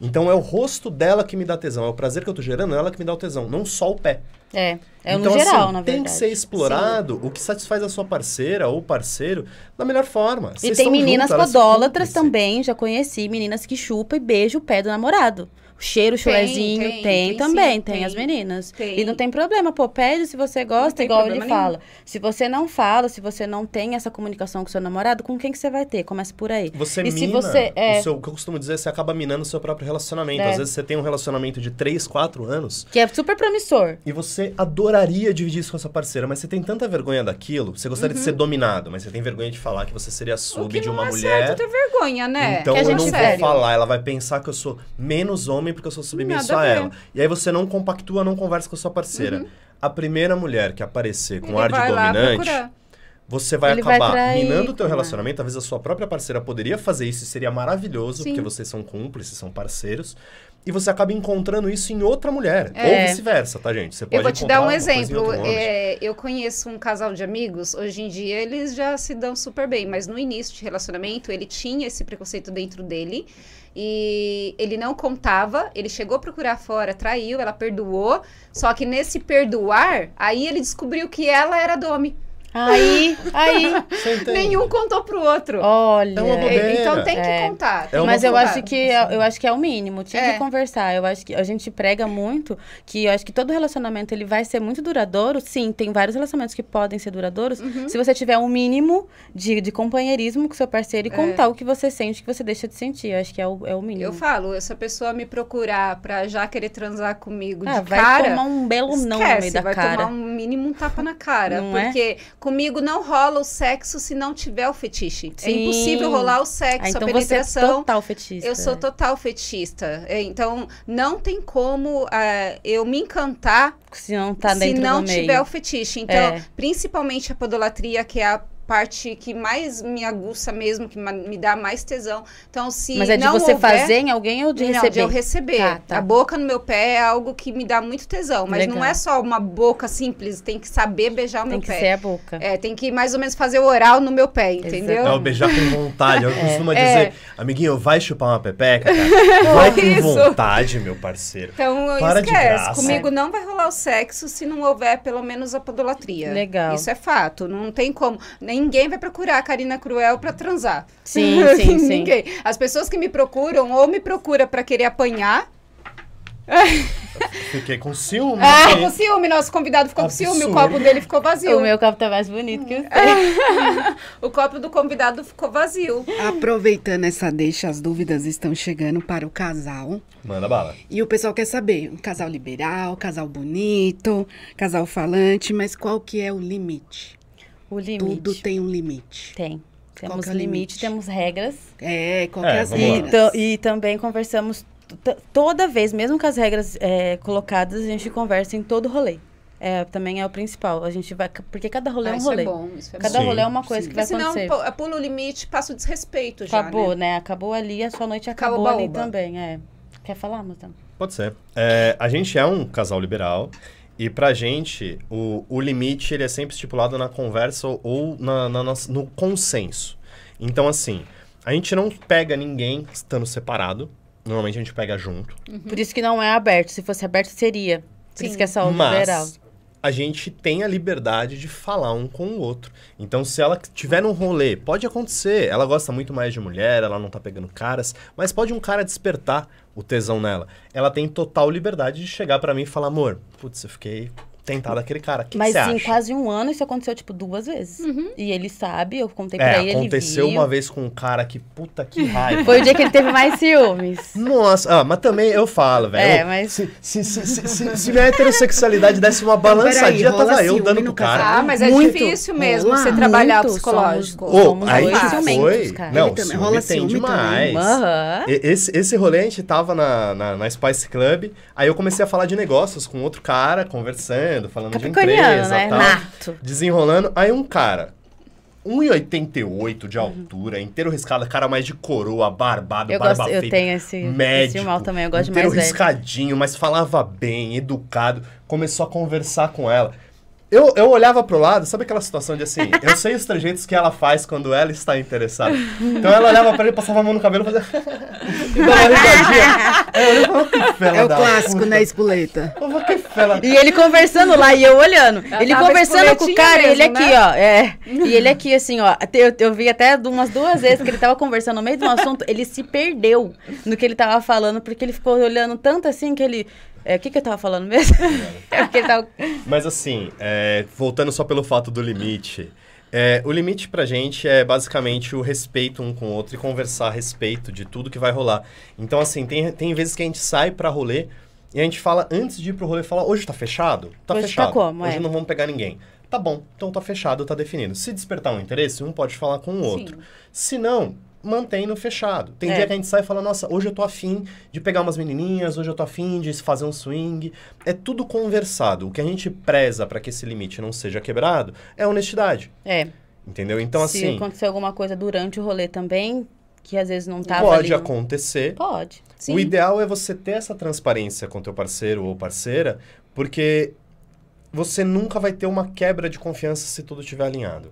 Então é o rosto dela que me dá tesão, é o prazer que eu tô gerando, é ela que me dá o tesão, não só o pé. É, é então, no assim, geral, na verdade. Tem que ser explorado Sim. o que satisfaz a sua parceira ou parceiro da melhor forma. E tem meninas podólatras também, já conheci meninas que chupam e beijam o pé do namorado cheiro, chulezinho, tem, tem, tem, tem também, sim, tem, as meninas. E não tem problema, pô, pede se você gosta, igual ele nenhum. fala. Se você não fala, se você não tem essa comunicação com seu namorado, com quem que você vai ter? Começa por aí. Você e mina, se você, é... o, seu, o que eu costumo dizer, você acaba minando o seu próprio relacionamento. É. Às vezes você tem um relacionamento de 3, 4 anos. Que é super promissor. E você adoraria dividir isso com a sua parceira, mas você tem tanta vergonha daquilo, você gostaria uhum. de ser uhum. dominado, mas você tem vergonha de falar que você seria sub de uma é mulher. Certo, é ter vergonha, né? Então que eu não é vou falar, ela vai pensar que eu sou menos homem porque eu sou submisso a, ela. E aí você não compactua, não conversa com a sua parceira. Uhum. A primeira mulher que aparecer com Ele ar de dominante, você vai Ele acabar vai minando o teu relacionamento. Talvez a sua própria parceira poderia fazer isso e seria maravilhoso, Sim. porque vocês são cúmplices, são parceiros e você acaba encontrando isso em outra mulher. É. Ou vice-versa, tá, gente? Você pode Eu vou te dar um exemplo. É, eu conheço um casal de amigos, hoje em dia eles já se dão super bem, mas no início de relacionamento ele tinha esse preconceito dentro dele. E ele não contava, ele chegou a procurar fora, traiu, ela perdoou. Só que nesse perdoar, aí ele descobriu que ela era Domi. Aí, aí, nenhum contou pro outro. Olha, é, é então tem que é. contar. Tem é mas eu acho que é, eu acho que é o mínimo, tinha que é. conversar. Eu acho que a gente prega muito que eu acho que todo relacionamento ele vai ser muito duradouro. Sim, tem vários relacionamentos que podem ser duradouros, uhum. se você tiver um mínimo de, de companheirismo com seu parceiro e contar o que você sente, o que você deixa de sentir. Eu acho que é o, é o mínimo. Eu falo, essa pessoa me procurar pra já querer transar comigo ah, de vai cara, tomar um belo esquece, não no meio da vai cara. Vai tomar um mínimo um tapa na cara, não porque é? Comigo não rola o sexo se não tiver o fetiche. É Sim. É impossível rolar o sexo, ah, então a penetração. Você é total fetista. Eu sou total fetista. É, então, não tem como uh, eu me encantar se não, tá se não tiver o fetiche. Então, é. principalmente a podolatria, que é a parte que mais me aguça mesmo, que me dá mais tesão. Então, se Mas é de você houver, fazer em alguém ou de não, receber? de eu receber. Tá, tá. A boca no meu pé é algo que me dá muito tesão. Mas Legal. não é só uma boca simples, tem que saber beijar o tem meu pé. Tem que ser a boca. É, tem que mais ou menos fazer o oral no meu pé, entendeu? Exato. Não, beijar com vontade. Eu é. costumo é. dizer, amiguinho, vai chupar uma pepeca, cara. Vai com vontade, meu parceiro. Então, Para esquece. Comigo não vai rolar o sexo se não houver pelo menos a podolatria. Legal. Isso é fato. Não tem como. Nem Ninguém vai procurar a Karina Cruel para transar. Sim, sim, sim. Ninguém. As pessoas que me procuram ou me procuram para querer apanhar. Fiquei com ciúme. Ah, com ciúme. Nosso convidado ficou Absurdo. com ciúme. O copo dele ficou vazio. O meu copo tá mais bonito que o seu. o copo do convidado ficou vazio. Aproveitando essa deixa, as dúvidas estão chegando para o casal. Manda bala. E o pessoal quer saber, um casal liberal, casal bonito, casal falante, mas qual que é o limite? O limite. Tudo tem um limite. Tem. Temos é limite? limite? temos regras. É, qualquer é, é, as regras. E, então, e também conversamos toda vez, mesmo com as regras é, colocadas, a gente conversa em todo rolê. É, também é o principal. A gente vai. Porque cada rolê ah, é um é rolê. É bom, é cada rolê é uma coisa sim. que vai senão, acontecer. Senão, pula o limite, passa o desrespeito já. Acabou, né? né? Acabou ali, a sua noite acabou ali também. É. Quer falar, Matan? Pode ser. É, a gente é um casal liberal e pra gente, o, o limite ele é sempre estipulado na conversa ou na, na, na, no consenso. Então, assim, a gente não pega ninguém estando separado. Normalmente a gente pega junto. Uhum. Por isso que não é aberto. Se fosse aberto, seria. Por Sim. isso que é saúde Mas, liberal. A gente tem a liberdade de falar um com o outro. Então, se ela tiver num rolê, pode acontecer. Ela gosta muito mais de mulher, ela não tá pegando caras, mas pode um cara despertar o tesão nela. Ela tem total liberdade de chegar para mim e falar: amor, putz, eu fiquei tentar daquele cara. Que Mas que em acha? quase um ano isso aconteceu, tipo, duas vezes. Uhum. E ele sabe, eu contei é, pra é, ele. Aconteceu ele uma vez com um cara que, puta que raiva. Foi o dia que ele teve mais ciúmes. Nossa, ah, mas também eu falo, velho. É, mas. Se, se, se, se, se, se minha heterossexualidade desse uma balançadinha, então, tava eu dando pro cara. Ah, mas é muito, difícil mesmo rola, você trabalhar muito, psicológico. Somos, oh, aí foi. Cara. Não, ele também, rola tem demais. Uhum. Esse, esse rolê a gente tava na, na, na Spice Club, aí eu comecei a falar de negócios com outro cara, conversando trabalhando, falando de empresa, né? tal. Nato. Desenrolando. Aí um cara, 1,88 de altura, inteiro riscado, cara mais de coroa, barbado, eu barba gosto, feita, Eu tenho esse, médico, esse mal também, eu gosto de mais Inteiro riscadinho, mas falava bem, educado. Começou a conversar com ela. Eu, eu olhava pro lado, sabe aquela situação de assim, eu sei os trejeitos que ela faz quando ela está interessada. Então ela olhava pra ele, passava a mão no cabelo e fazia. e dava risadinha. É, eu olhava, oh, que é o clássico, puta. né, espoleta? Que fela. E ele conversando lá e eu olhando. Eu ele conversando com o cara, mesmo, ele aqui, né? ó. É. E ele aqui, assim, ó. Eu, eu vi até umas duas vezes que ele tava conversando no meio de um assunto, ele se perdeu no que ele tava falando, porque ele ficou olhando tanto assim que ele. É, o que, que eu tava falando mesmo? é tava... Tá Mas assim, é, voltando só pelo fato do limite. É, o limite pra gente é basicamente o respeito um com o outro e conversar a respeito de tudo que vai rolar. Então, assim, tem, tem vezes que a gente sai pra rolê e a gente fala, antes de ir pro rolê, fala, hoje tá fechado? Tá hoje tá fechado. Tá como, hoje é. não vamos pegar ninguém. Tá bom, então tá fechado, tá definido. Se despertar um interesse, um pode falar com o outro. Sim. Se não, mantendo fechado. Tem é. dia que a gente sai e fala, nossa, hoje eu tô afim de pegar umas menininhas, hoje eu tô afim de fazer um swing. É tudo conversado. O que a gente preza para que esse limite não seja quebrado é honestidade. É. Entendeu? Então, Se assim... Se acontecer alguma coisa durante o rolê também, que às vezes não tava tá Pode ali, acontecer. Pode, sim. O ideal é você ter essa transparência com teu parceiro ou parceira, porque você nunca vai ter uma quebra de confiança se tudo estiver alinhado.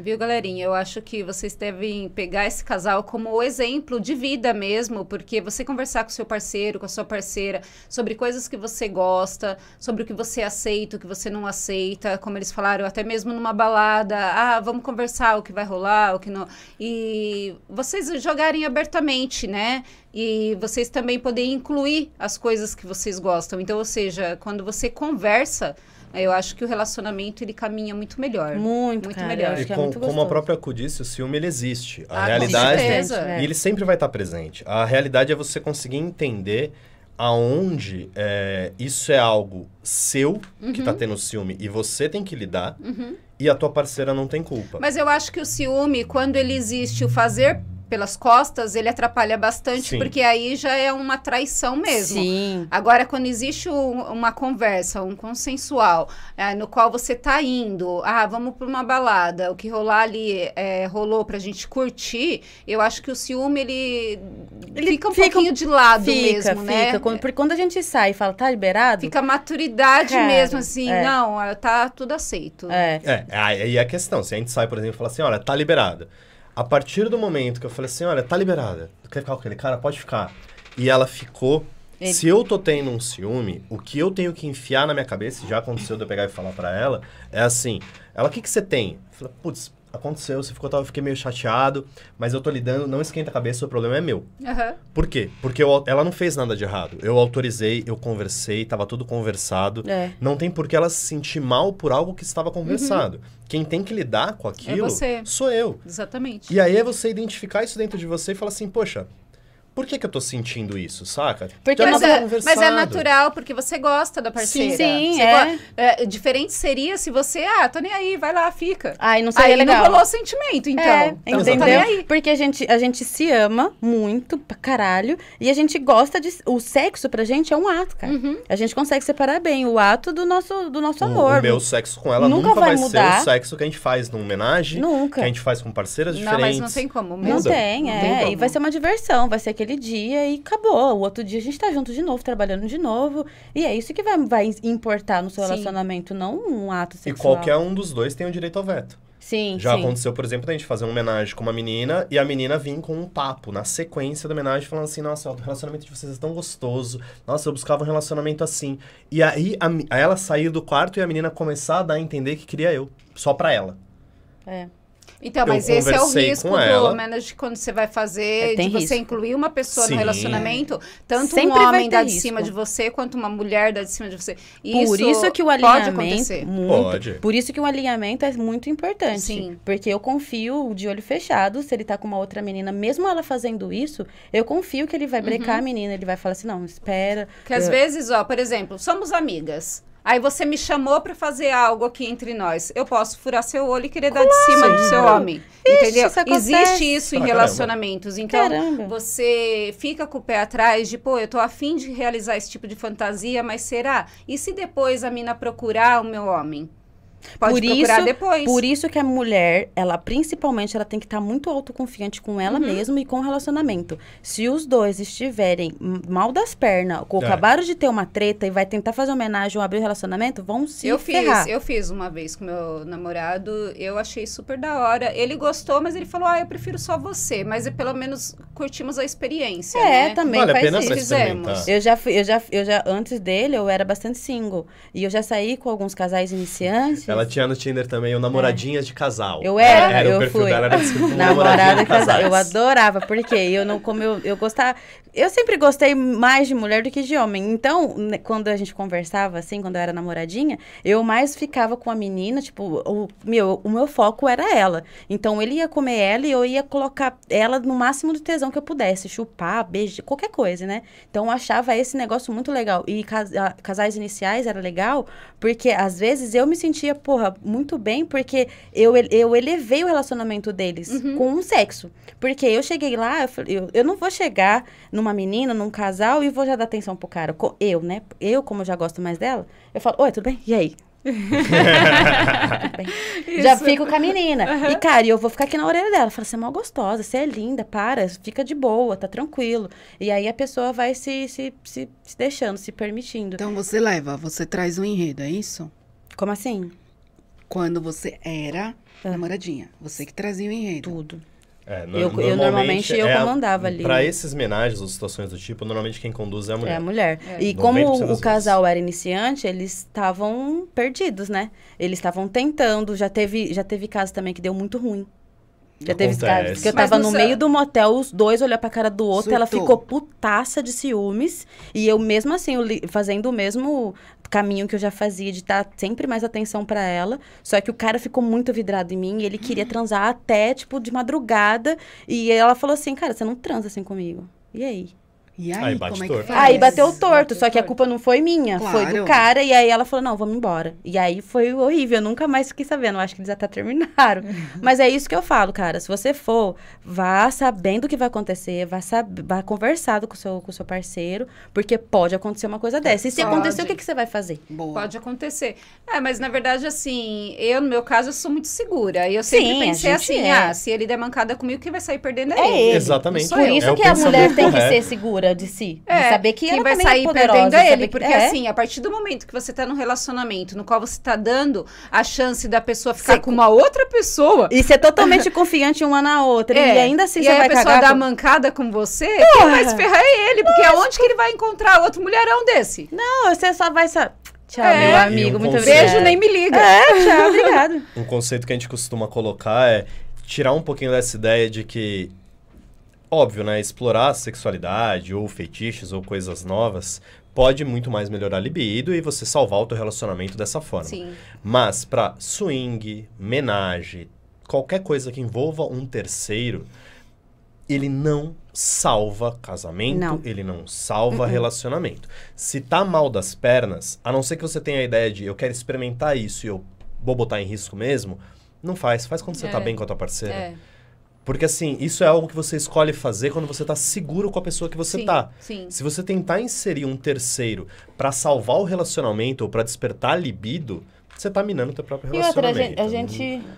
Viu, galerinha? Eu acho que vocês devem pegar esse casal como exemplo de vida mesmo, porque você conversar com seu parceiro, com a sua parceira, sobre coisas que você gosta, sobre o que você aceita, o que você não aceita, como eles falaram, até mesmo numa balada, ah, vamos conversar o que vai rolar, o que não. E vocês jogarem abertamente, né? E vocês também poderem incluir as coisas que vocês gostam. Então, ou seja, quando você conversa, eu acho que o relacionamento ele caminha muito melhor. Muito, muito cara, melhor. E é com, é muito como a própria Cu disse, o ciúme ele existe. A ah, realidade. É. E ele sempre vai estar presente. A realidade é você conseguir entender aonde é, isso é algo seu tá uhum. que está tendo ciúme e você tem que lidar uhum. e a tua parceira não tem culpa. Mas eu acho que o ciúme, quando ele existe, o fazer pelas costas, ele atrapalha bastante, Sim. porque aí já é uma traição mesmo. Sim. Agora, quando existe um, uma conversa, um consensual, é, no qual você tá indo, ah, vamos para uma balada, o que rolar ali é, rolou pra gente curtir, eu acho que o ciúme, ele, ele fica um fica, pouquinho de lado fica, mesmo, fica, né? Fica, é. porque quando a gente sai e fala, tá liberado? Fica maturidade mesmo, assim, é. não, tá tudo aceito. É. é, aí é a questão, se a gente sai, por exemplo, e fala assim, olha, tá liberado. A partir do momento que eu falei assim, olha, tá liberada. Quer ficar com aquele cara? Pode ficar. E ela ficou. Ele... Se eu tô tendo um ciúme, o que eu tenho que enfiar na minha cabeça, já aconteceu de eu pegar e falar para ela, é assim, ela, o que, que você tem? Eu falei, putz, aconteceu, você ficou, eu fiquei meio chateado, mas eu tô lidando, não esquenta a cabeça, o problema é meu. Uhum. Por quê? Porque eu, ela não fez nada de errado. Eu autorizei, eu conversei, tava tudo conversado. É. Não tem por que ela se sentir mal por algo que estava conversado. Uhum. Quem tem que lidar com é aquilo é sou eu. Exatamente. E aí é você identificar isso dentro de você e falar assim, poxa, por que, que eu tô sentindo isso, saca? Porque é mas é, mas, é, natural, porque você gosta da parceira. Sim, sim é. é. Diferente seria se você, ah, tô nem aí, vai lá, fica. Aí não seria aí legal. não rolou sentimento, é, então. É, entendeu? Tá porque a gente, a gente se ama muito, pra caralho, e a gente gosta de... O sexo pra gente é um ato, cara. Uhum. A gente consegue separar bem o ato do nosso, do nosso amor. O, o meu sexo com ela nunca, nunca vai, vai ser o sexo que a gente faz numa homenagem. Nunca. Que a gente faz com parceiras diferentes. Não, mas não tem como mesmo. Não tem, não é. Tem e vai ser uma diversão, vai ser aquele naquele dia e acabou. O outro dia a gente tá junto de novo, trabalhando de novo. E é isso que vai, vai importar no seu sim. relacionamento, não um ato sexual. E qualquer um dos dois tem o direito ao veto. Sim, Já sim. aconteceu, por exemplo, a gente fazer uma homenagem com uma menina e a menina vir com um papo na sequência da homenagem falando assim: nossa, o relacionamento de vocês é tão gostoso, nossa, eu buscava um relacionamento assim. E aí a, a ela sair do quarto e a menina começar a dar a entender que queria eu, só pra ela. É. Então, mas eu esse é o risco do menos de quando você vai fazer, é, de risco. você incluir uma pessoa Sim. no relacionamento, tanto Sempre um homem dá de cima de você, quanto uma mulher dá de cima de você. Isso por isso que o alinhamento pode, acontecer. Muito, pode. Por isso que o alinhamento é muito importante. Sim. Porque eu confio de olho fechado, se ele tá com uma outra menina, mesmo ela fazendo isso, eu confio que ele vai brecar uhum. a menina, ele vai falar assim, não, espera. Que eu... às vezes, ó, por exemplo, somos amigas. Aí você me chamou para fazer algo aqui entre nós. Eu posso furar seu olho e querer claro. dar de cima do seu homem. Ixi, entendeu? Isso Existe isso ah, em relacionamentos. Então, caramba. você fica com o pé atrás de, pô, eu tô afim de realizar esse tipo de fantasia, mas será? E se depois a mina procurar o meu homem? Pode por procurar isso, depois. Por isso que a mulher, ela principalmente, ela tem que estar tá muito autoconfiante com ela uhum. mesma e com o relacionamento. Se os dois estiverem mal das pernas, ou é. acabaram de ter uma treta e vai tentar fazer homenagem ou abrir o um relacionamento, vão se eu ferrar. Fiz, eu fiz uma vez com meu namorado, eu achei super da hora. Ele gostou, mas ele falou, ah, eu prefiro só você. Mas é pelo menos curtimos a experiência. É, né? também vale faz a pena isso. Fizemos. Eu já fui, eu já, eu já, antes dele, eu era bastante single. E eu já saí com alguns casais iniciantes. Ela tinha no Tinder também o namoradinha é. de casal. Eu era, era eu o perfil fui. dela, era namorada de casal. Eu adorava, porque eu não, como eu, eu gostava. Eu sempre gostei mais de mulher do que de homem. Então, né, quando a gente conversava, assim, quando eu era namoradinha, eu mais ficava com a menina, tipo, o meu, o meu foco era ela. Então, ele ia comer ela e eu ia colocar ela no máximo do tesão que eu pudesse, chupar, beijar, qualquer coisa, né? Então eu achava esse negócio muito legal. E casais iniciais era legal, porque às vezes eu me sentia, porra, muito bem, porque eu, eu elevei o relacionamento deles uhum. com o um sexo. Porque eu cheguei lá, eu, falei, eu, eu não vou chegar numa menina, num casal e vou já dar atenção pro cara. Eu, né? Eu, como eu já gosto mais dela, eu falo, oi, tudo bem? E aí? Já fico com a menina. Uhum. E, cara, eu vou ficar aqui na orelha dela. Fala, você assim, é mal gostosa, você é linda, para, fica de boa, tá tranquilo. E aí a pessoa vai se, se, se, se deixando, se permitindo. Então você leva, você traz um enredo, é isso? Como assim? Quando você era ah. namoradinha, você que trazia o enredo. Tudo. É, eu, normalmente, eu, normalmente eu é comandava ali. Para esses homenagens ou situações do tipo, normalmente quem conduz é a mulher. É a mulher. É. E como o casal era iniciante, eles estavam perdidos, né? Eles estavam tentando, já teve, já teve caso também que deu muito ruim. Já teve casos porque eu tava no, meio do motel, os dois olhando pra cara do outro, Surtou. ela ficou putaça de ciúmes. E eu, mesmo assim, eu li, fazendo o mesmo caminho que eu já fazia, de estar sempre mais atenção para ela. Só que o cara ficou muito vidrado em mim e ele queria transar até, tipo, de madrugada. E ela falou assim: Cara, você não transa assim comigo. E aí? E aí, aí como é que faz? Aí bateu torto, só que a culpa não foi minha, claro. foi do cara. E aí ela falou, não, vamos embora. E aí foi horrível, eu nunca mais fiquei sabendo. Eu acho que eles até terminaram. Mas é isso que eu falo, cara. Se você for, vá sabendo o que vai acontecer, vá, sab... vá conversado com seu, o com seu parceiro, porque pode acontecer uma coisa é, dessa. E se pode. acontecer, o que, que você vai fazer? Boa. Pode acontecer. É, mas na verdade, assim, eu, no meu caso, sou muito segura. E eu sempre Sim, pensei assim, é. ah, se ele der mancada comigo, quem vai sair perdendo é, é ele. ele. Exatamente. Por isso é que a mulher tem que ser segura segura de si. É, de saber que quem vai é sair poderosa, perdendo é ele. Porque é. assim, a partir do momento que você tá num relacionamento no qual você tá dando a chance da pessoa ficar Sei, com uma outra pessoa. E ser totalmente confiante uma na outra. É. E ainda assim e você aí vai a pessoa dá com... mancada com você, Porra. quem vai se ferrar é ele. Porque aonde que ele vai encontrar outro mulherão desse? Não, você só vai saber. Tchau, é. meu amigo. Um muito conceito... Beijo, nem me liga. É, tchau, obrigado. Um conceito que a gente costuma colocar é tirar um pouquinho dessa ideia de que óbvio, né? Explorar sexualidade ou fetiches ou coisas novas pode muito mais melhorar a libido e você salvar o teu relacionamento dessa forma. Sim. Mas para swing, menage, qualquer coisa que envolva um terceiro, ele não salva casamento, não. ele não salva uhum. relacionamento. Se tá mal das pernas, a não ser que você tenha a ideia de eu quero experimentar isso e eu vou botar em risco mesmo, não faz. Faz quando você tá é. bem com a tua parceira. É. Porque assim, isso é algo que você escolhe fazer quando você tá seguro com a pessoa que você sim, tá. Sim. Se você tentar inserir um terceiro para salvar o relacionamento ou para despertar libido, você tá minando o teu próprio relacionamento. E outra, a gente, a gente,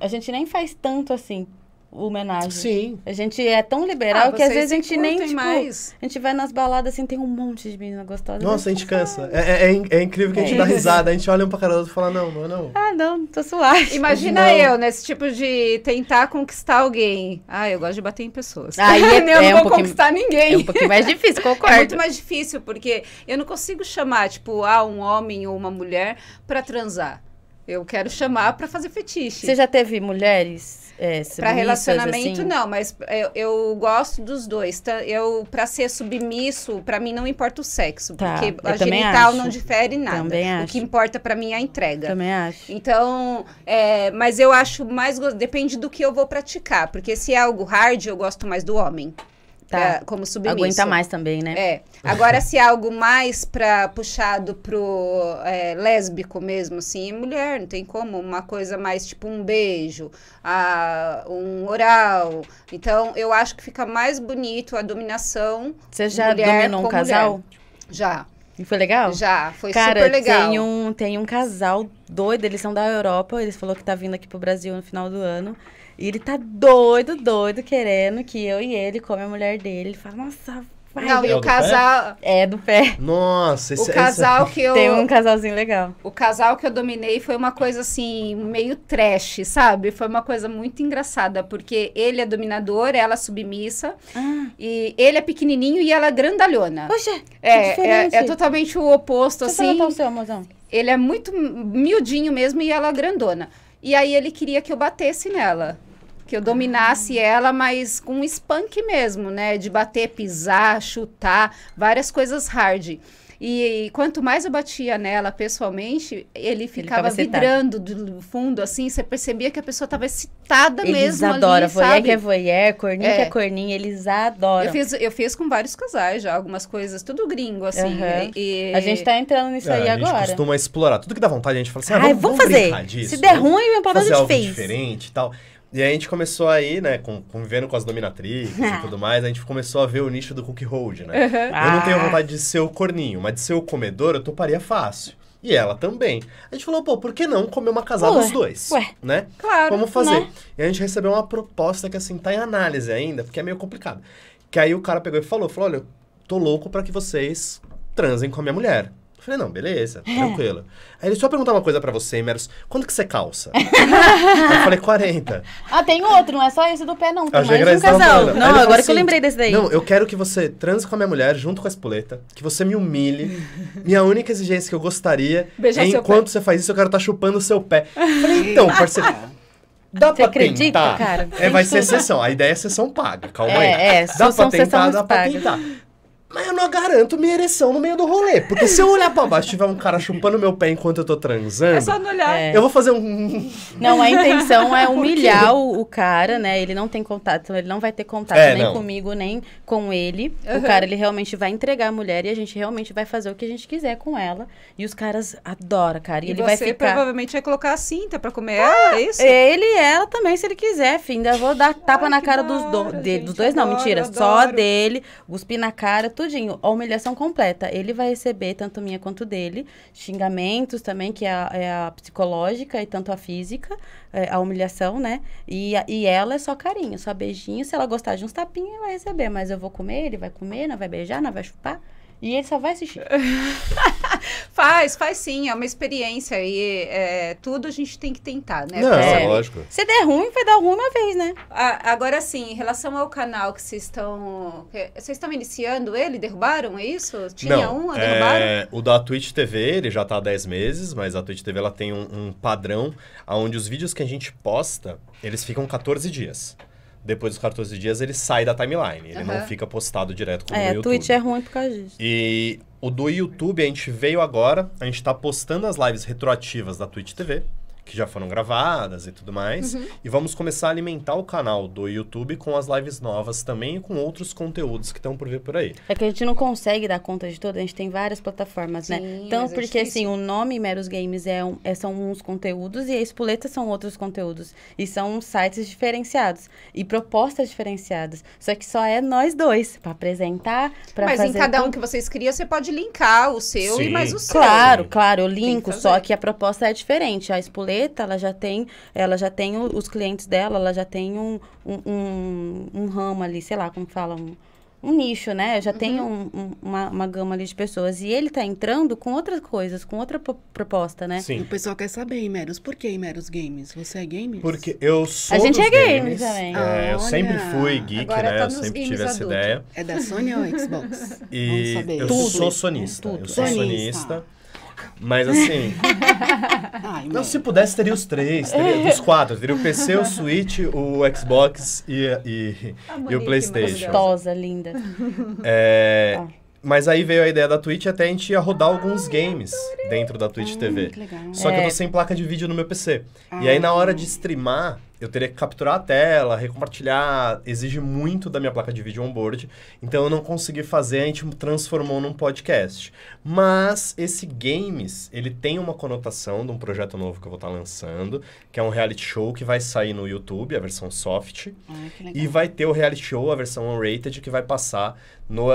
a gente nem faz tanto assim homenagem. Sim. A gente é tão liberal ah, que às vezes a gente nem, tipo, mais. a gente vai nas baladas assim, tem um monte de menina gostosa. Nossa, a gente cansa. É, é, é, é, incrível que a gente é dá risada, a gente olha um pra cara do outro e fala, não, não, é não. Ah, não, tô suave. Imagina não. eu, nesse tipo de tentar conquistar alguém. Ah, eu gosto de bater em pessoas. Aí ah, é, eu não um vou conquistar ninguém. É um pouquinho mais difícil, concordo. É muito mais difícil, porque eu não consigo chamar, tipo, ah, um homem ou uma mulher pra transar. Eu quero chamar pra fazer fetiche. Você já teve mulheres é, para relacionamento assim. não, mas eu, é, eu, gosto dos dois. Tá? Eu para ser submisso, para mim não importa o sexo, tá, porque a genital acho. não difere nada. Também o que importa para mim é a entrega. Também acho. Então, é, mas eu acho mais depende do que eu vou praticar, porque se é algo hard, eu gosto mais do homem. Tá. Pra, como submisso. Aguenta mais também, né? É. Agora, se é algo mais pra, puxado pro é, lésbico mesmo, assim, mulher, não tem como. Uma coisa mais tipo um beijo, a, um oral. Então, eu acho que fica mais bonito a dominação. Você já mulher dominou um casal? Mulher. Já. E foi legal? Já, foi Cara, super legal. Tem um, tem um casal doido, eles são da Europa, eles falou que tá vindo aqui pro Brasil no final do ano. E ele tá doido, doido, querendo que eu e ele, come a mulher dele, ele fala, nossa, Vai. Não, é e o casal. Pé? É, do pé. Nossa, esse O casal que eu. Tem um casalzinho legal. O casal que eu dominei foi uma coisa assim, meio trash, sabe? Foi uma coisa muito engraçada, porque ele é dominador, ela é submissa. Ah. E ele é pequenininho e ela é grandalhona. Poxa, é, é, é, totalmente o oposto, Deixa assim. Eu o seu, mozão. Ele é muito miudinho mesmo e ela é grandona. E aí ele queria que eu batesse nela. Que eu dominasse ah. ela, mas com um spank mesmo, né? De bater, pisar, chutar, várias coisas hard. E, e, quanto mais eu batia nela pessoalmente, ele ficava, ele vidrando do fundo, assim, você percebia que a pessoa estava excitada eles mesmo. Eles adoram, ali, voyeur sabe? é voyeur, é, corninha é. é corninha, eles adoram. Eu fiz, eu fiz com vários casais já, algumas coisas, tudo gringo, assim. Uhum. E... A gente tá entrando nisso é, aí agora. A gente costuma explorar, tudo que dá vontade, a gente fala assim, ah, Ai, vamos, vamos fazer. Disso, Se der ruim, meu papel a gente fez. diferente tal. E aí a gente começou aí, né, convivendo com as dominatrizes e tudo mais, a gente começou a ver o nicho do cookie hold, né? Uhum. Eu não tenho ah. vontade de ser o corninho, mas de ser o comedor eu toparia fácil. E ela também. A gente falou, pô, por que não comer uma casada os dois? Ué, né? Claro. Vamos fazer. Né? E a gente recebeu uma proposta que, assim, tá em análise ainda, porque é meio complicado. Que aí o cara pegou e falou, falou, olha, tô louco para que vocês transem com a minha mulher. Eu falei, não, beleza, é. tranquilo. Aí ele, só perguntar uma coisa pra você, Meros, quanto que você calça? Aí eu falei, 40. Ah, tem outro, não é só esse do pé, não. Tem mais um casal. Não, falou agora que eu assim, lembrei desse daí. Não, eu quero que você transe com a minha mulher junto com a espoleta, que você me humilhe. Minha única exigência que eu gostaria Beijar é enquanto você faz isso, eu quero estar tá chupando o seu pé. Eu falei, então, parceiro. Dá Você pra acredita, tentar. cara? É, vai ser sessão. A ideia é sessão paga, calma é, aí. É, é, só dá pra tentar, dá pra tentar. Mas eu não garanto minha ereção no meio do rolê. Porque se eu olhar pra baixo e tiver um cara chupando meu pé enquanto eu tô transando. É só não olhar. É. Eu vou fazer um. Não, a intenção é humilhar o, o, cara, né? Ele não tem contato, então ele não vai ter contato é, nem não. comigo, nem com ele. Uhum. O cara, ele realmente vai entregar a mulher e a gente realmente vai fazer o que a gente quiser com ela. E os caras adoram, cara. E, e ele vai ficar. provavelmente vai colocar a cinta pra comer ah, ela, é isso? Ele e ela também, se ele quiser, fim. Ainda vou dar tapa Ai, na cara dos, do... gente, dos dois, adoro, não, mentira. Adoro. Só dele, cuspir na cara, tudo tudinho, a humilhação completa. Ele vai receber, tanto minha quanto dele, xingamentos também, que é a, é a psicológica e tanto a física, é, a humilhação, né? E, a, e ela é só carinho, só beijinho. Se ela gostar de uns tapinhas, vai receber. Mas eu vou comer, ele vai comer, não vai beijar, não vai chupar. E ele só vai assistir. faz, faz sim, é uma experiência. E é, tudo a gente tem que tentar, né? Não, é, lógico. Se der ruim, vai dar ruim uma vez, né? A, agora sim, em relação ao canal que vocês estão. Vocês estão iniciando ele? Derrubaram, é isso? Tinha Não, um, é, derrubaram? É, o da Twitch TV, ele já está há 10 meses, mas a Twitch TV ela tem um, um padrão onde os vídeos que a gente posta, eles ficam 14 dias depois dos 14 dias ele sai da timeline. Ele uhum. não fica postado direto com é, o YouTube. É, Twitch é ruim por causa disso. E o do YouTube a gente veio agora, a gente tá postando as lives retroativas da Twitch TV que já foram gravadas e tudo mais. Uhum. E vamos começar a alimentar o canal do YouTube com as lives novas também e com outros conteúdos que estão por vir por aí. É que a gente não consegue dar conta de tudo, a gente tem várias plataformas, né? Sim, né? então porque, é assim, o nome Meros Games é, um, é são uns conteúdos e a Espoleta são outros conteúdos. E são sites diferenciados e propostas diferenciadas. Só que só é nós dois para apresentar, para fazer... Mas em cada um que vocês criam, você pode linkar o seu Sim. e mais o seu. Claro, claro, eu linko, só que a proposta é diferente. A Espoleta preta, ela já tem, ela já tem os clientes dela, ela já tem um, um, um, um ramo ali, sei lá como fala, um, um nicho, né? já uhum. um, um, uma, uma gama ali de pessoas. E ele tá entrando com outras coisas, com outra proposta, né? Sim. O pessoal quer saber, Imeros, por que Imeros Games? Você é gamer? Porque eu sou. A gente é games, games também. É, eu sempre fui geek, Agora né? Tá eu sempre tive adulto. essa ideia. É da Sony ou Xbox? E Vamos saber. eu Tudo. sou sonista. Tudo. Eu sou sonista. sonista. Mas assim. não, se pudesse, teria os três, teria os quatro. Teria o PC, o Switch, o Xbox e, e, e o PlayStation. Gostosa, linda. É, ah. Mas aí veio a ideia da Twitch até a gente ia rodar ah, alguns games dentro da Twitch Ai, TV. Que Só é. que eu tô é. sem placa de vídeo no meu PC. Ai, e aí, ah. na hora de streamar, eu teria que capturar a tela, recompartilhar, exige muito da minha placa de vídeo onboard, então eu não consegui fazer, a gente transformou num podcast. Mas esse Games, ele tem uma conotação de um projeto novo que eu vou estar lançando, que é um reality show que vai sair no YouTube, a versão soft, e vai ter o reality show, a versão unrated, que vai passar no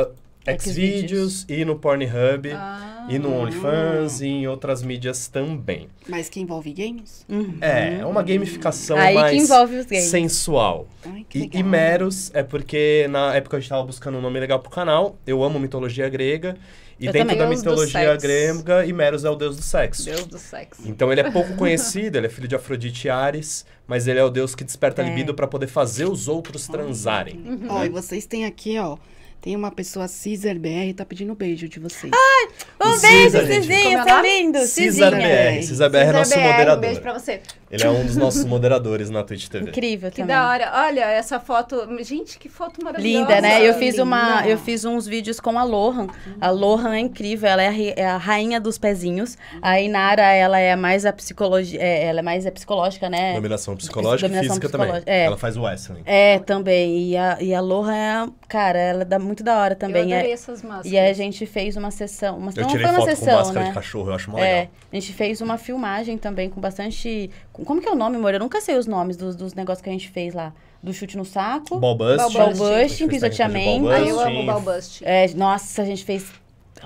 Xvideos e no Pornhub ah, e no OnlyFans e em outras mídias também. Mas que envolve games? É, é uma uhum. gamificação Aí mais que envolve os games. sensual. Ai, que legal. e, e Meros é porque na época eu estava buscando um nome legal pro canal. Eu amo mitologia grega. E eu dentro da mitologia grega, Imeros é o deus do sexo. Deus do sexo. Então ele é pouco conhecido, ele é filho de Afrodite e Ares, mas ele é o deus que desperta é. libido para poder fazer os outros transarem. Ó, uhum. né? e vocês têm aqui, ó, tem uma pessoa, Cesar BR, tá pedindo um beijo de vocês. Ai, um beijo, Cizinha, tá é lindo. Cesar BR, Cesar BR é nosso moderador. Um beijo pra você. Ele é um dos nossos moderadores na Twitch TV. Incrível que também. da hora. Olha essa foto. Gente, que foto maravilhosa. Linda, né? Eu fiz Linda. uma, eu fiz uns vídeos com a Lohan. A Lohan é incrível, ela é a, é a rainha dos pezinhos. A Inara, ela é mais a psicologia, é, ela é mais a psicológica, né? Dominação psicológica Dominação e física também. É. Ela faz o wrestling. É, também. E a, e a Lohan é, cara, ela dá muito da hora também. Eu adorei é, essas máscaras. E a gente fez uma sessão, uma, eu não foi uma foto sessão, com máscara né? de cachorro, eu acho mó é, legal. É, a gente fez uma filmagem também com bastante como que é o nome, amor? Eu nunca sei os nomes dos, dos negócios que a gente fez lá. Do chute no saco. Balbust, balbust, pisoteamento. Ah, eu amo Balbust. É, nossa, a gente fez...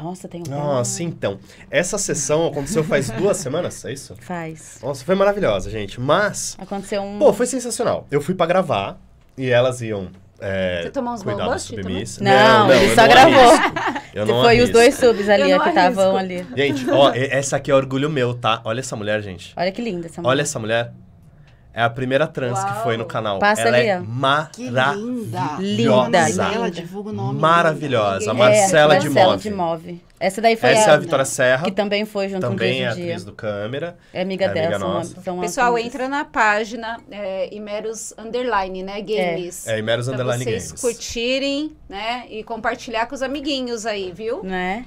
Nossa, tem um... Nossa, então. Essa sessão aconteceu faz duas semanas, é isso? Faz. Nossa, foi maravilhosa, gente. Mas... Aconteceu um... Pô, foi sensacional. Eu fui para gravar e elas iam é, Você tomou uns bombos, Submissa. Tomou? Não, não, não, ele só gravou. Foi arrisco. os dois subs ali, que estavam ali. Gente, ó, essa aqui é orgulho meu, tá? Olha essa mulher, gente. Olha que linda essa mulher. Olha essa mulher. É a primeira trans Uau. que foi no canal. Passa ela é ali, é maravilhosa. Linda. Ela Maravilhosa. Marcela, é, de, Marcela Move. de Move. Essa daí foi Essa é a, é a Vitória Serra. Que também foi junto também com Também é atriz do Câmera. É amiga é dela. Pessoal, atriz. entra na página é, Imeros Underline, né? É. Games. É, é Imeros Underline vocês Games. vocês curtirem, né? E compartilhar com os amiguinhos aí, viu? Né?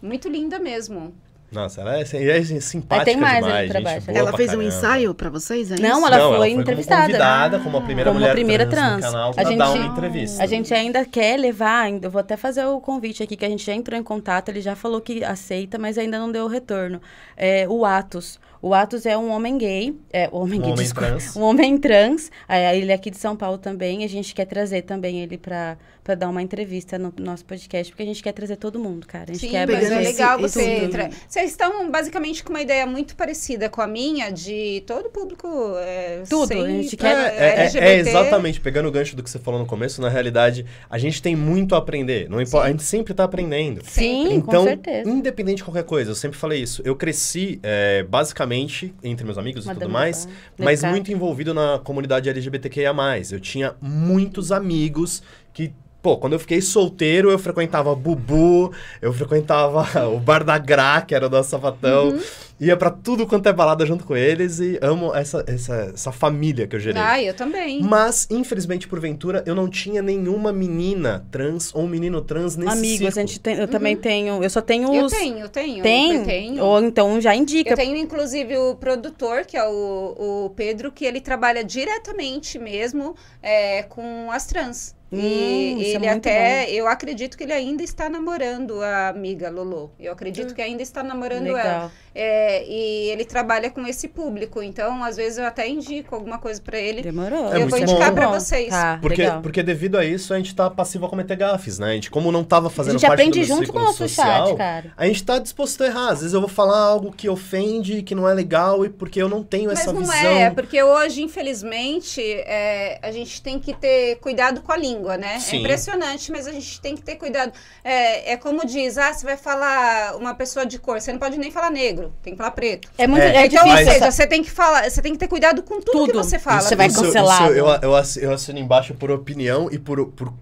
Muito linda mesmo. Nossa, ela é, é simpática tem mais demais, gente baixo. Ela fez caramba. um ensaio para vocês, é Não, ela Não, foi ela foi entrevistada. Como convidada como a primeira como mulher a primeira trans, trans. canal a gente, dar uma entrevista. A gente ainda quer levar, eu vou até fazer o convite aqui, que a gente já entrou em contato, ele já falou que aceita, mas ainda não deu retorno. É, o Atos. O Atos é um homem gay, é, homem um gay, homem trans. Um homem trans. É, ele é aqui de São Paulo também. A gente quer trazer também ele para para dar uma entrevista no nosso podcast, porque a gente quer trazer todo mundo, cara. A gente Sim, quer é legal esse, você. entrar. Vocês estão basicamente com uma ideia muito parecida com a minha de todo o público. É, Tudo, sem... a gente quer. É, é, é, exatamente, pegando o gancho do que você falou no começo, na realidade, a gente tem muito a aprender. Não importa, a gente sempre está aprendendo. Sim, então, com certeza. Independente de qualquer coisa, eu sempre falei isso. Eu cresci é, basicamente entre meus amigos Madame e tudo mais, mas muito envolvido na comunidade LGBTQIA. Eu tinha muitos amigos que Pô, quando eu fiquei solteiro, eu frequentava Bubu, eu frequentava o Bar da Gra, que era da Savatão. Uhum. Ia para tudo quanto é balada junto com eles e amo essa, essa, essa família que eu gerei. Ah, eu também. Mas, infelizmente, porventura, eu não tinha nenhuma menina trans ou um menino trans nesse Amigos, a gente tem, eu uhum. também tenho. Eu só tenho os... Eu tenho, eu tenho. Tem? Eu tenho. Ou então já indica. Eu tenho, inclusive, o produtor, que é o, o Pedro, que ele trabalha diretamente mesmo é, com as trans. Hum, e hum, ele é até, bom. eu acredito que ele ainda está namorando a amiga Lolo. Eu acredito hum. que ainda está namorando Legal. ela. É, e ele trabalha com esse público, então às vezes eu até indico alguma coisa para ele. Demorou. É eu vou é indicar para vocês. Tá, porque, porque devido a isso a gente tá passivo a cometer gafes, né? A gente como não tava fazendo parte do A gente aprende junto com o nosso social, chat, cara. A gente tá disposto a errar. Às vezes eu vou falar algo que ofende, que não é legal e porque eu não tenho Mas essa não visão. não é, porque hoje infelizmente é, a gente tem que ter cuidado com a língua, né? É Sim. É impressionante, mas a gente tem que ter cuidado. É, é como diz, ah, você vai falar uma pessoa de cor, você não pode nem falar negro negro, tem que falar preto. É muito é, é então, difícil. Ou seja, você tem que falar, você tem que ter cuidado com tudo, tudo. que você fala. Você vai cancelar. eu, né? eu, eu assino embaixo por opinião e por, por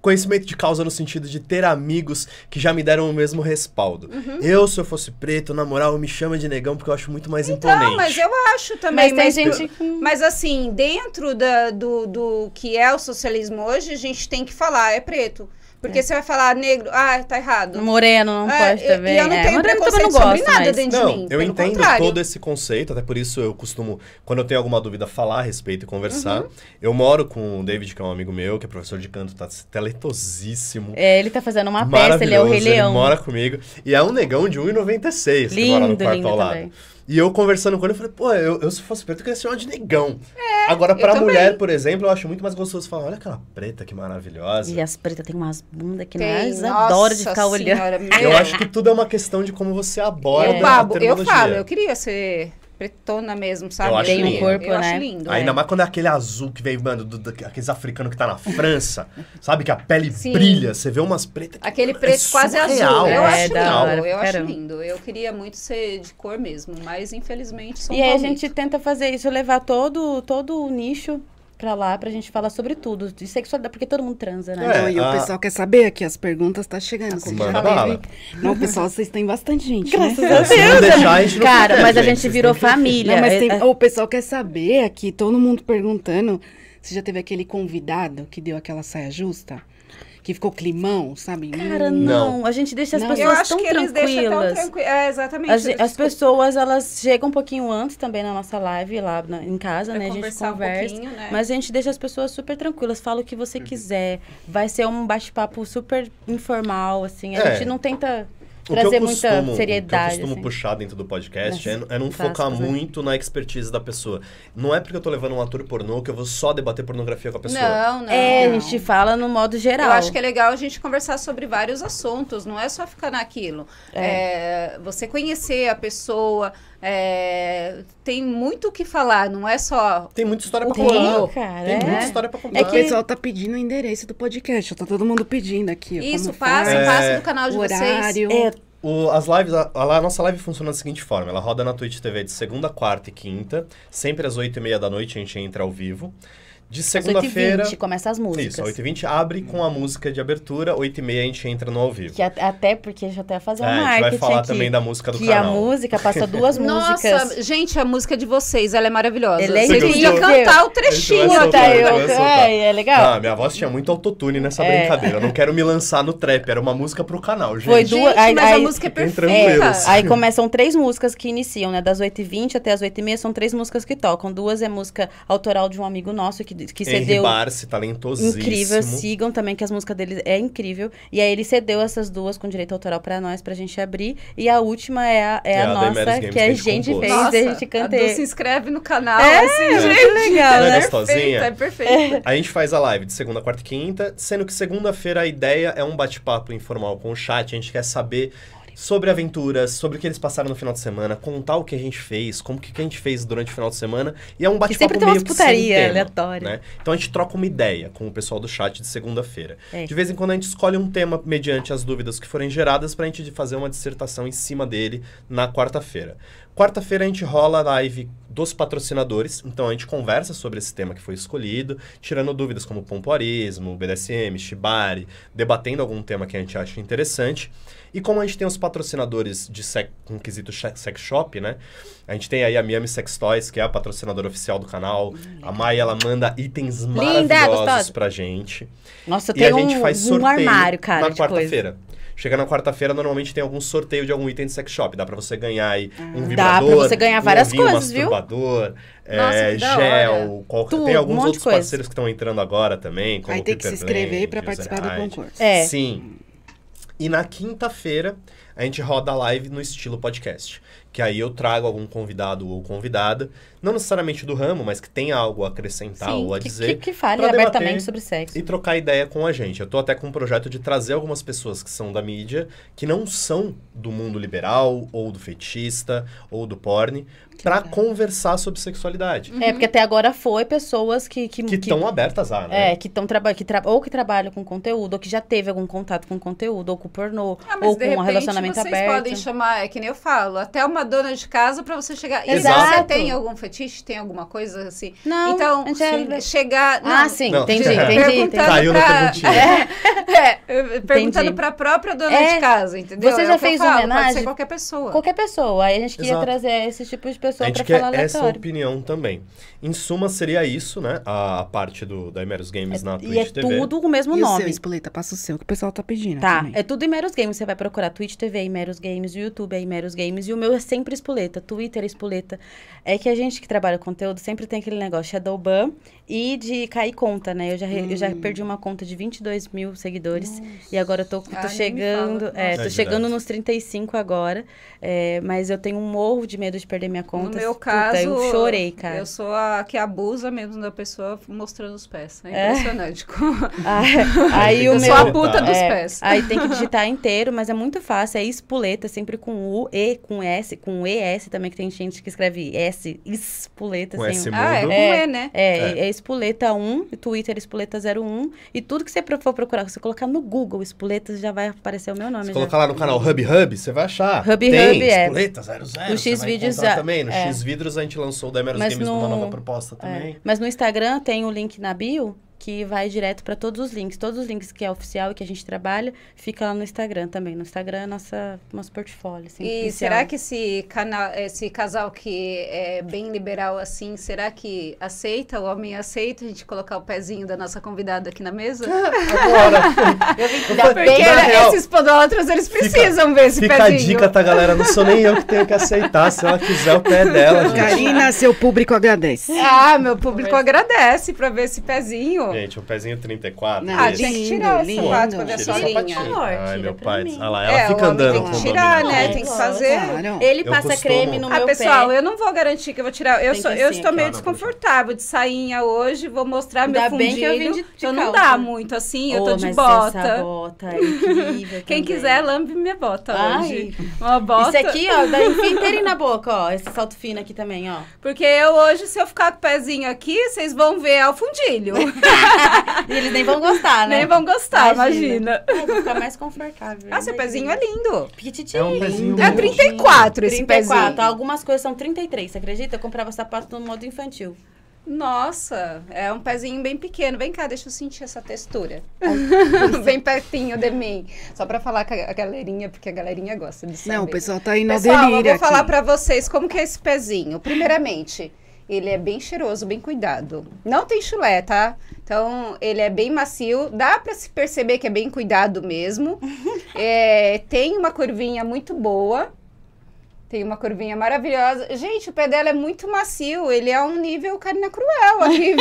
conhecimento de causa no sentido de ter amigos que já me deram o mesmo respaldo. Uhum. Eu, se eu fosse preto, na moral, me chama de negão porque eu acho muito mais então, imponente. Mas eu acho também. Mas, mas, tem gente... mas assim, dentro da, do, do que é o socialismo hoje, a gente tem que falar, é preto. Porque é. você vai falar negro, ah, tá errado. Moreno não é, pode também. E eu não é, tenho preconceito não gosto, nada mas... dentro não, de mim. Eu entendo contrário. todo esse conceito, até por isso eu costumo, quando eu tenho alguma dúvida, falar a respeito e conversar. Uhum. Eu moro com o David, que é um amigo meu, que é professor de canto, tá talentosíssimo. É, ele tá fazendo uma peça, ele é o Rei Leão. Ele mora comigo. E é um negão de 1,96 que mora no quarto ao lado. Também. E eu conversando com ele, eu falei, pô, eu, eu se fosse preto, eu queria ser uma de negão. É, Agora, pra mulher, também. por exemplo, eu acho muito mais gostoso falar, olha aquela preta que maravilhosa. E as pretas têm umas bundas que Tem, nós adoro de ficar senhora, olhando. Eu acho que tudo é uma questão de como você aborda é. a Eu falo, eu queria ser pretona mesmo, sabe? Eu acho Tem um lindo. corpo, eu né? Acho lindo, é. Ainda é. mais quando é aquele azul que veio, mano, do, do, aqueles africanos que tá na França, sabe? Que a pele Sim. brilha, você vê umas pretas. Aquele mano, é preto é quase azul. Eu é, acho lindo, eu acho é, lindo. Eu queria muito ser de cor mesmo, mas infelizmente são E aí a gente tenta fazer isso, levar todo, todo o nicho pra lá pra gente falar sobre tudo, de sexualidade, porque todo mundo transa, né? É, e a... o pessoal quer saber aqui as perguntas tá chegando. Assim, já não, pessoal, vocês têm bastante gente. Né? Graças né? a Deus. deixar, a gente Cara, mas a gente, gente virou família. Não, mas é, tem... é... o pessoal quer saber aqui, todo mundo perguntando. Você já teve aquele convidado que deu aquela saia justa? que ficou climão, sabe? Cara, hum. não. não. A gente deixa as não. pessoas eu acho tão que tranquilas. Eles deixam tão tranqui... é, exatamente. As, as, pessoas, elas chegam um pouquinho antes também na nossa live lá na, em casa, pra né? A gente conversa. Um né? Mas a gente deixa as pessoas super tranquilas. Fala o que você uhum. quiser. Vai ser um bate-papo super informal, assim. A é. gente não tenta trazer costumo, muita seriedade. O que eu costumo assim. puxar dentro do podcast é, é, não focar aspas, né? muito na expertise da pessoa. Não é porque eu tô levando um ator pornô que eu vou só debater pornografia com a pessoa. Não, não. É, não. a gente fala no modo geral. Eu acho que é legal a gente conversar sobre vários assuntos, não é só ficar naquilo. É. É, você conhecer a pessoa é, tem muito o que falar, não é só. Tem muita história pra contar. Cara, tem é. muita história pra contar. É, é que... O pessoal tá pedindo o endereço do podcast, tá todo mundo pedindo aqui. Isso, passa, é... passa do canal de o horário. vocês. É. O, as lives, a, a, nossa live funciona da seguinte forma: ela roda na Twitch TV de segunda, quarta e quinta, sempre às oito e meia da noite a gente entra ao vivo. De segunda-feira. 8h20 começa as músicas. Isso, 8h20 abre com a música de abertura, 8h30 a gente entra no ao vivo. Que a, até porque deixa eu até tá fazer uma é, marketing. A gente vai falar aqui, também da música do que canal. Que a música passa duas músicas. Nossa, gente, a música de vocês, ela é maravilhosa. Ela é Você ia cantar o trechinho até eu. É, é, é legal. Ah, minha voz tinha muito autotune nessa é. brincadeira. Eu não quero me lançar no trap, era uma música pro canal, gente. Foi duas, gente, aí, mas aí, a música é perfeita. aí começam três músicas que iniciam, né? Das 8h20 até as 8h30 são três músicas que tocam. Duas é música autoral de um amigo nosso que que cedeu. Barce, talentosíssimo. Incrível, sigam também, que as músicas dele é incrível. E aí ele cedeu essas duas com direito autoral pra nós, pra gente abrir. E a última é a, é, é a, a nossa, que, que é a gente compôs. fez nossa, e a gente cantei. A se inscreve no canal. É, assim, gente, é legal, né? É gostosinha? É perfeito. A gente faz a live de segunda, quarta e quinta, sendo que segunda-feira a ideia é um bate-papo informal com o chat. A gente quer saber Sobre aventuras, sobre o que eles passaram no final de semana, contar o que a gente fez, como que a gente fez durante o final de semana. E é um bate-papo meio umas que putaria tema, aleatória. Né? Então a gente troca uma ideia com o pessoal do chat de segunda-feira. É. De vez em quando a gente escolhe um tema mediante as dúvidas que forem geradas pra gente fazer uma dissertação em cima dele na quarta-feira. Quarta-feira a gente rola live dos patrocinadores. Então a gente conversa sobre esse tema que foi escolhido, tirando dúvidas como pompoarismo, BDSM, Shibari, debatendo algum tema que a gente acha interessante. E como a gente tem os patrocinadores de sec, quesito sex shop, né? A gente tem aí a Miami Sex Toys, que é a patrocinadora oficial do canal. Hum, a Maia, ela manda itens Linda, maravilhosos gostosa. pra gente. Nossa, tem e a gente um, faz um sorteio armário, cara, na de quarta-feira. Coisa. Chega na quarta-feira, normalmente tem algum sorteio de algum item de sex shop. Dá para você ganhar aí um vibrador, Dá pra você ganhar várias um ovinho, coisas, masturbador, viu? É, Nossa, é, gel, qualquer... Tudo, tem alguns um outros parceiros que estão entrando agora também. Como ter que se inscrever para participar do concurso. É. Sim. E na quinta-feira, a gente roda a live no estilo podcast. Que aí eu trago algum convidado ou convidada não necessariamente do ramo, mas que tem algo a acrescentar Sim, ou a que, dizer. Que, que fale abertamente sobre sexo. E trocar ideia com a gente. Eu tô até com um projeto de trazer algumas pessoas que são da mídia, que não são do mundo liberal, ou do fetista, ou do porn, para conversar sobre sexualidade. É, uhum. É, porque até agora foi pessoas que... Que estão abertas a, né? É, que estão trabalhando... Tra ou que trabalham com conteúdo, ou que já teve algum contato com conteúdo, ou com pornô, ah, ou com um relacionamento vocês aberto. vocês podem chamar, é que nem eu falo, até uma dona de casa para você chegar... Exato. E você tem algum fetista? fetiche? Tem alguma coisa assim? Não. Então, Angela... É chegar. Não, ah, sim, não. entendi, entendi. Caiu na perguntinha. É, é, perguntando para a própria dona é, de casa, entendeu? Você é já fez homenagem? Pode ser qualquer pessoa. Qualquer pessoa. Aí a gente queria Exato. trazer esse tipo de pessoa para falar aleatório. essa opinião também. Em suma, seria isso, né? A parte do, da Emeros Games é, na Twitch e é TV. tudo com o mesmo e nome. O seu, Espoleta, passa o seu, que o pessoal tá pedindo. Tá, também. é tudo Emeros Games. Você vai procurar Twitch TV, Emeros Games, o YouTube é Games. E o meu é sempre Espoleta, Twitter é Espoleta. É que a gente gente que trabalha conteúdo sempre tem aquele negócio de é Shadowban e de cair conta, né? Eu já, hum. eu já hum. perdi uma conta de 22 mil seguidores Nossa. e agora eu tô, tô Ai, ah, chegando. É, tô é chegando nos 35 agora. É, mas eu tenho um morro de medo de perder minha conta. No meu Puta, caso, eu chorei, cara. Eu sou a que abusa mesmo da pessoa mostrando os pés. É, é. impressionante. Ah, aí eu o sou meu, a puta dos é, pés. Aí tem que digitar inteiro, mas é muito fácil. É espuleta, sempre com U, E, com S, com ES também, que tem gente que escreve S, is, Espoleta. Com assim, ah, é, é, é, né? É, é, é Espoleta 1, Twitter Espoleta 01. E tudo que você for procurar, você colocar no Google Espoleta, já vai aparecer o meu nome. Se colocar lá no canal Hub Hub, você vai achar. Hub Tem, Hub, é. Espoleta 00. No Xvideos já... também. No é. Xvidros a gente lançou o Demeros Games no... numa nova proposta também. Mas no Instagram tem o link na bio que vai direto para todos os links. Todos os links que é oficial e que a gente trabalha, fica lá no Instagram também. No Instagram é nossa, nosso portfólio. Assim, e será que esse, canal, esse casal que é bem liberal assim, será que aceita, o homem aceita a gente colocar o pezinho da nossa convidada aqui na mesa? Agora! Porque esses podólatras, eles precisam fica, ver esse fica pezinho. Fica a dica, tá, galera? Não sou nem eu que tenho que aceitar, se ela quiser o pé dela, gente. Karina, seu público agradece. Ah, meu público agradece para ver esse pezinho. Gente, o um pezinho 34. Não, ah, tem que tirar lindo, esse sapato quando é só Ai, meu pai. Olha lá, ela é, fica andando tem que tirar, né? Tem que fazer. Ele passa creme no ah, meu pé. Ah, pessoal, eu não vou garantir que eu vou tirar. Eu estou meio desconfortável de sainha hoje, vou mostrar meu fundilho. Então não dá muito assim, eu tô de bota. bota é Quem quiser, lambe minha bota hoje. Uma bota. Isso aqui, ó, dá inteirinho na boca, ó. Esse salto fino aqui também, ó. Porque eu hoje, se eu ficar com o pezinho aqui, vocês vão ver, o fundilho. e eles nem vão gostar, né? Nem vão gostar, imagina. imagina. Ai, ficar mais confortável. Ah, seu pezinho é lindo. Piquititinho. É, um pezinho é 34 esse 34. pezinho. Algumas coisas são 33, você acredita? Eu comprava sapato no modo infantil. Nossa, é um pezinho bem pequeno. Vem cá, deixa eu sentir essa textura. bem pertinho de mim. Só para falar com a galerinha, porque a galerinha gosta disso. Não, o pessoal tá aí na pessoal, delírio. Pessoal, eu vou aqui. falar para vocês como que é esse pezinho. Primeiramente, ele é bem cheiroso, bem cuidado. Não tem chulé, tá? Então, ele é bem macio. Dá para se perceber que é bem cuidado mesmo. é, tem uma curvinha muito boa. Tem uma curvinha maravilhosa. Gente, o pé dela é muito macio. Ele é um nível Carina Cruel aqui,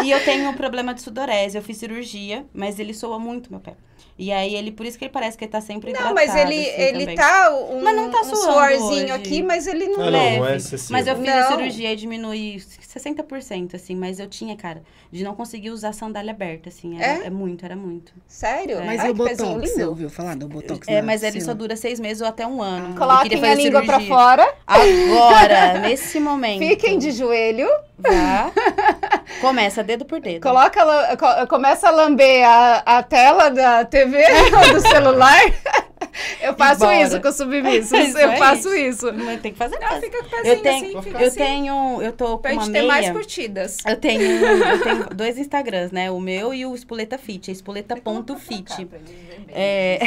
viu? e eu tenho um problema de sudorese. Eu fiz cirurgia, mas ele soa muito meu pé. E aí ele, por isso que ele parece que ele tá sempre hidratado. Não, mas ele, assim, ele tá um, mas não tá um suorzinho hoje. aqui, mas ele não, ah, não leve. Não é mas eu fiz não. a cirurgia e diminui 60%, assim, mas eu tinha, cara, de não conseguir usar sandália aberta, assim. Era, é? é muito, era muito. Sério? É. Mas é o Botox, você ouviu falar do Botox? É, mas ele só dura seis meses ou até um ano. Ah. Coloquem a, a língua cirurgia. pra fora. Agora, nesse momento. Fiquem de joelho. Vá. Começa dedo por dedo. Coloca, começa a lamber a, a tela da TV TV ou do celular. Eu faço Embora. isso com o submisso. eu é faço isso. isso. Não tem que fazer nada. Fica com eu tenho, assim, fica eu assim. tenho, eu tô com pra uma gente meia. ter mais curtidas. Eu tenho, eu tenho dois Instagrams, né? O meu e o Espoleta Fit, é espoleta.fit. É,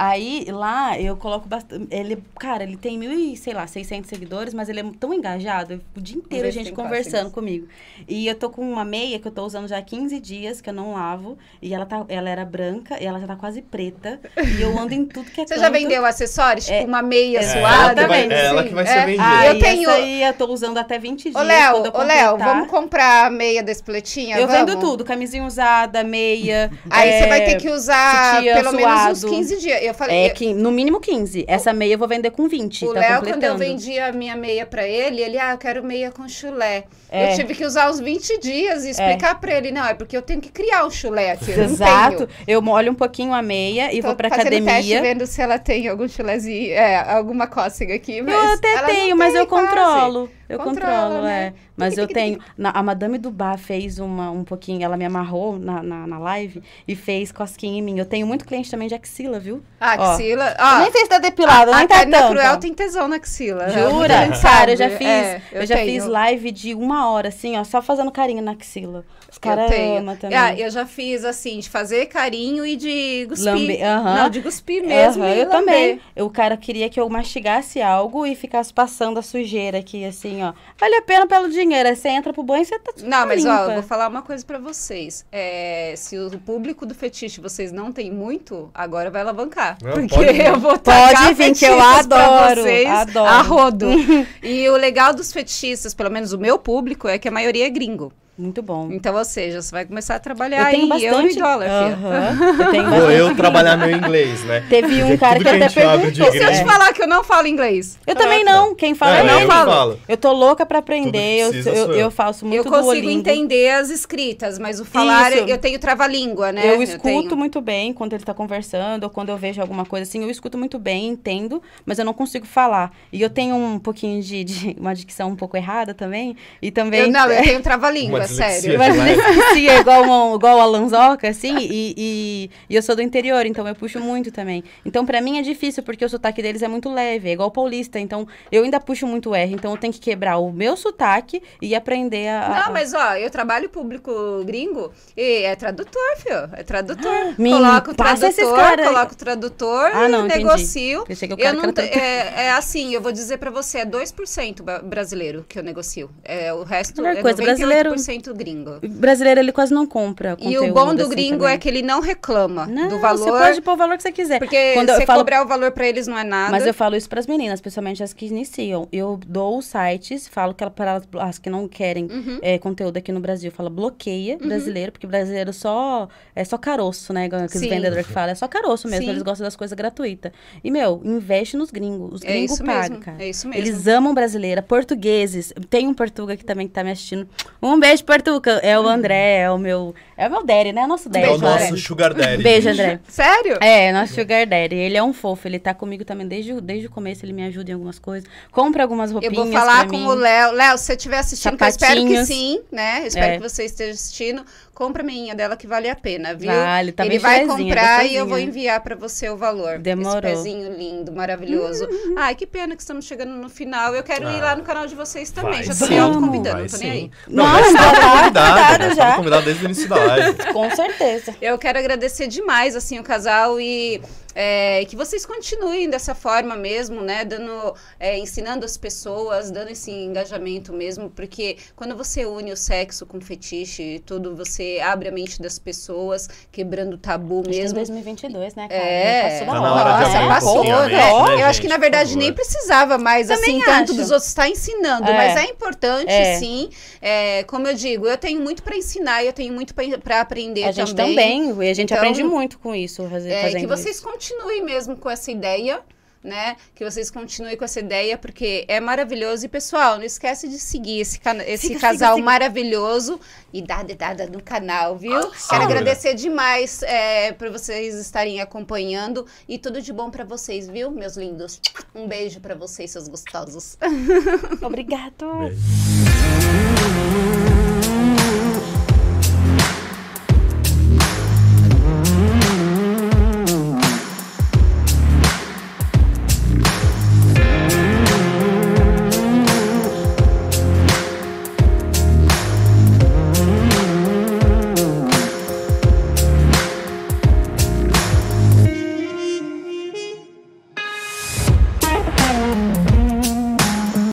Aí lá eu coloco bastante. Ele, cara, ele tem mil e, sei lá, 600 seguidores, mas ele é tão engajado. O dia inteiro a gente conversando comigo. E eu tô com uma meia que eu tô usando já há 15 dias, que eu não lavo. E ela, tá, ela era branca e ela já tá quase preta. E eu ando em tudo que é Você canto. já vendeu acessórios? Tipo, é, tipo uma meia é, suada? Ela vai, é ela assim? que vai ser é. vendida. Ah, eu tenho. Essa aí eu tô usando até 20 dias. Ô, Léo, ô, Léo vamos comprar a meia da Espletinha? Eu vamos? vendo tudo. Camisinha usada, meia. Aí você é, vai ter que usar sutiã, pelo suado. menos uns 15 dias eu falei. É, que, no mínimo 15. Essa o, meia eu vou vender com 20. O tá Léo, quando eu vendi a minha meia pra ele, ele, ah, eu quero meia com chulé. É. Eu tive que usar os 20 dias e é. explicar é. pra ele, não, é porque eu tenho que criar o chulé aqui. Eu Exato. Eu molho um pouquinho a meia e Tô vou pra academia. Teste, vendo se ela tem algum chulézinho, é, alguma cócega aqui. Mas eu até tenho, mas eu quase. controlo. Eu controlo, né? é. Mas eu tenho. Na, a Madame Dubá fez uma, um pouquinho, ela me amarrou na, na, na, live e fez cosquinha em mim. Eu tenho muito cliente também de axila, viu? Ah, axila. Ó, ó, nem fez da tá depilada, nem a tá tanto. Cruel tem tesão na axila. Né? Jura? Né? Cara, eu já fiz. É, eu, eu já fiz live de uma hora, assim, ó, só fazendo carinho na axila. Os caras é ah, também. Ah, eu já fiz assim, de fazer carinho e de cuspir. Lambe, uh -huh. Não, de cuspir mesmo. Uh -huh, eu lamber. também. O cara queria que eu mastigasse algo e ficasse passando a sujeira aqui, assim, ó. Vale a pena pelo dinheiro. você entra pro banho e você tá Não, mas limpa. ó, eu vou falar uma coisa para vocês. É, se o público do fetiche vocês não tem muito, agora vai alavancar. Não, porque pode, eu vou Pode vir, que eu adoro. Vocês, adoro. A rodo. e o legal dos fetichistas, pelo menos o meu público, é que a maioria é gringo. Muito bom. Então, ou seja, você vai começar a trabalhar em bastante... euro e dólar. Uhum. Eu Vou eu trabalhar meu inglês, né? Teve um cara que, até perguntou. Se eu te falar que eu não falo inglês. Eu ah, também tá. não. Quem fala é, é eu não eu falo. falo. Eu tô louca para aprender. Eu, eu, eu, faço muito Eu consigo entender as escritas, mas o falar, Isso. eu tenho trava-língua, né? Eu escuto muito bem quando ele tá conversando ou quando eu vejo alguma coisa assim. Eu escuto muito bem, entendo, mas eu não consigo falar. E eu tenho um pouquinho de, de uma dicção um pouco errada também. E também. não, eu tenho trava-língua. É sério. Dislexia é, é igual, um, igual a Lanzoca, assim, e, e, e, eu sou do interior, então eu puxo muito também. Então, para mim é difícil, porque o sotaque deles é muito leve, é igual paulista, então eu ainda puxo muito R, então eu tenho que quebrar o meu sotaque e aprender a... Não, mas ó, eu trabalho público gringo e é tradutor, fio, é tradutor. Me coloco o tradutor, cara... coloco o tradutor ah, não, e entendi. negocio. eu, eu não, é, é assim, eu vou dizer para você, é 2% brasileiro que eu negocio. É, o resto é coisa, 98% brasileiro muito gringo. O brasileiro, ele quase não compra. E o bom do assim, gringo também. é que ele não reclama não, do valor. Você pode pôr o valor que você quiser. Porque Quando você eu falo... cobrar o valor para eles não é nada. Mas eu falo isso para as meninas, principalmente as que iniciam. Eu dou os sites, falo que para as que não querem uhum. é, conteúdo aqui no Brasil, fala bloqueia uhum. brasileiro, porque brasileiro só é só caroço, né? Que os vendedores que falam, é só caroço mesmo. Sim. Eles gostam das coisas gratuitas. E, meu, investe nos gringos. Os gringos é pagam, cara. É isso mesmo. Eles amam brasileira, portugueses. Tem um português aqui também que tá me assistindo. Um beijo Portuca, é o uhum. André, é o meu. É o meu Daddy, né? É o nosso Daddy. É o nosso André. Sugar Daddy. Beijo, André. Sério? É, nosso Sugar Daddy. Ele é um fofo, ele tá comigo também desde, desde o começo, ele me ajuda em algumas coisas. Compra algumas roupinhas. Eu vou falar com mim. o Léo. Léo, se você estiver assistindo, eu espero que sim, né? Eu espero é. que você esteja assistindo compra minha dela que vale a pena, viu? Vale, tá Ele vai comprar e eu vou enviar para você o valor. Demorou. Esse pezinho lindo, maravilhoso. Uhum. Ai, que pena que estamos chegando no final. Eu quero ah, ir lá no ah, canal de vocês também. já tô me autoconvidando, não tô nem aí. Nossa, não, não, tá convidado, já. convidado desde o início da live. Com certeza. Eu quero agradecer demais, assim, o casal e é, que vocês continuem dessa forma mesmo, né? Dando, é, ensinando as pessoas, dando esse engajamento mesmo, porque quando você une o sexo com fetiche e tudo, você abre a mente das pessoas, quebrando o tabu acho mesmo. Em 2022, né, cara? É, passou da tá hora. Nossa, passou. Né? né? Eu acho que, na verdade, nem precisava mais, assim, Também assim, acho. tanto dos outros estar tá ensinando, mas é, é importante, é. sim. É, como eu digo, eu tenho muito para ensinar, e eu tenho muito para aprender a também. A gente também, e a gente então, aprende muito com isso, fazendo é, que vocês isso continue mesmo com essa ideia, né? Que vocês continuem com essa ideia, porque é maravilhoso. E, pessoal, não esquece de seguir esse, esse siga, casal siga, siga. maravilhoso e dar dedada no canal, viu? Ah, Quero agradecer demais é, por vocês estarem acompanhando. E tudo de bom para vocês, viu, meus lindos? Um beijo para vocês, seus gostosos. Obrigado. Beijo.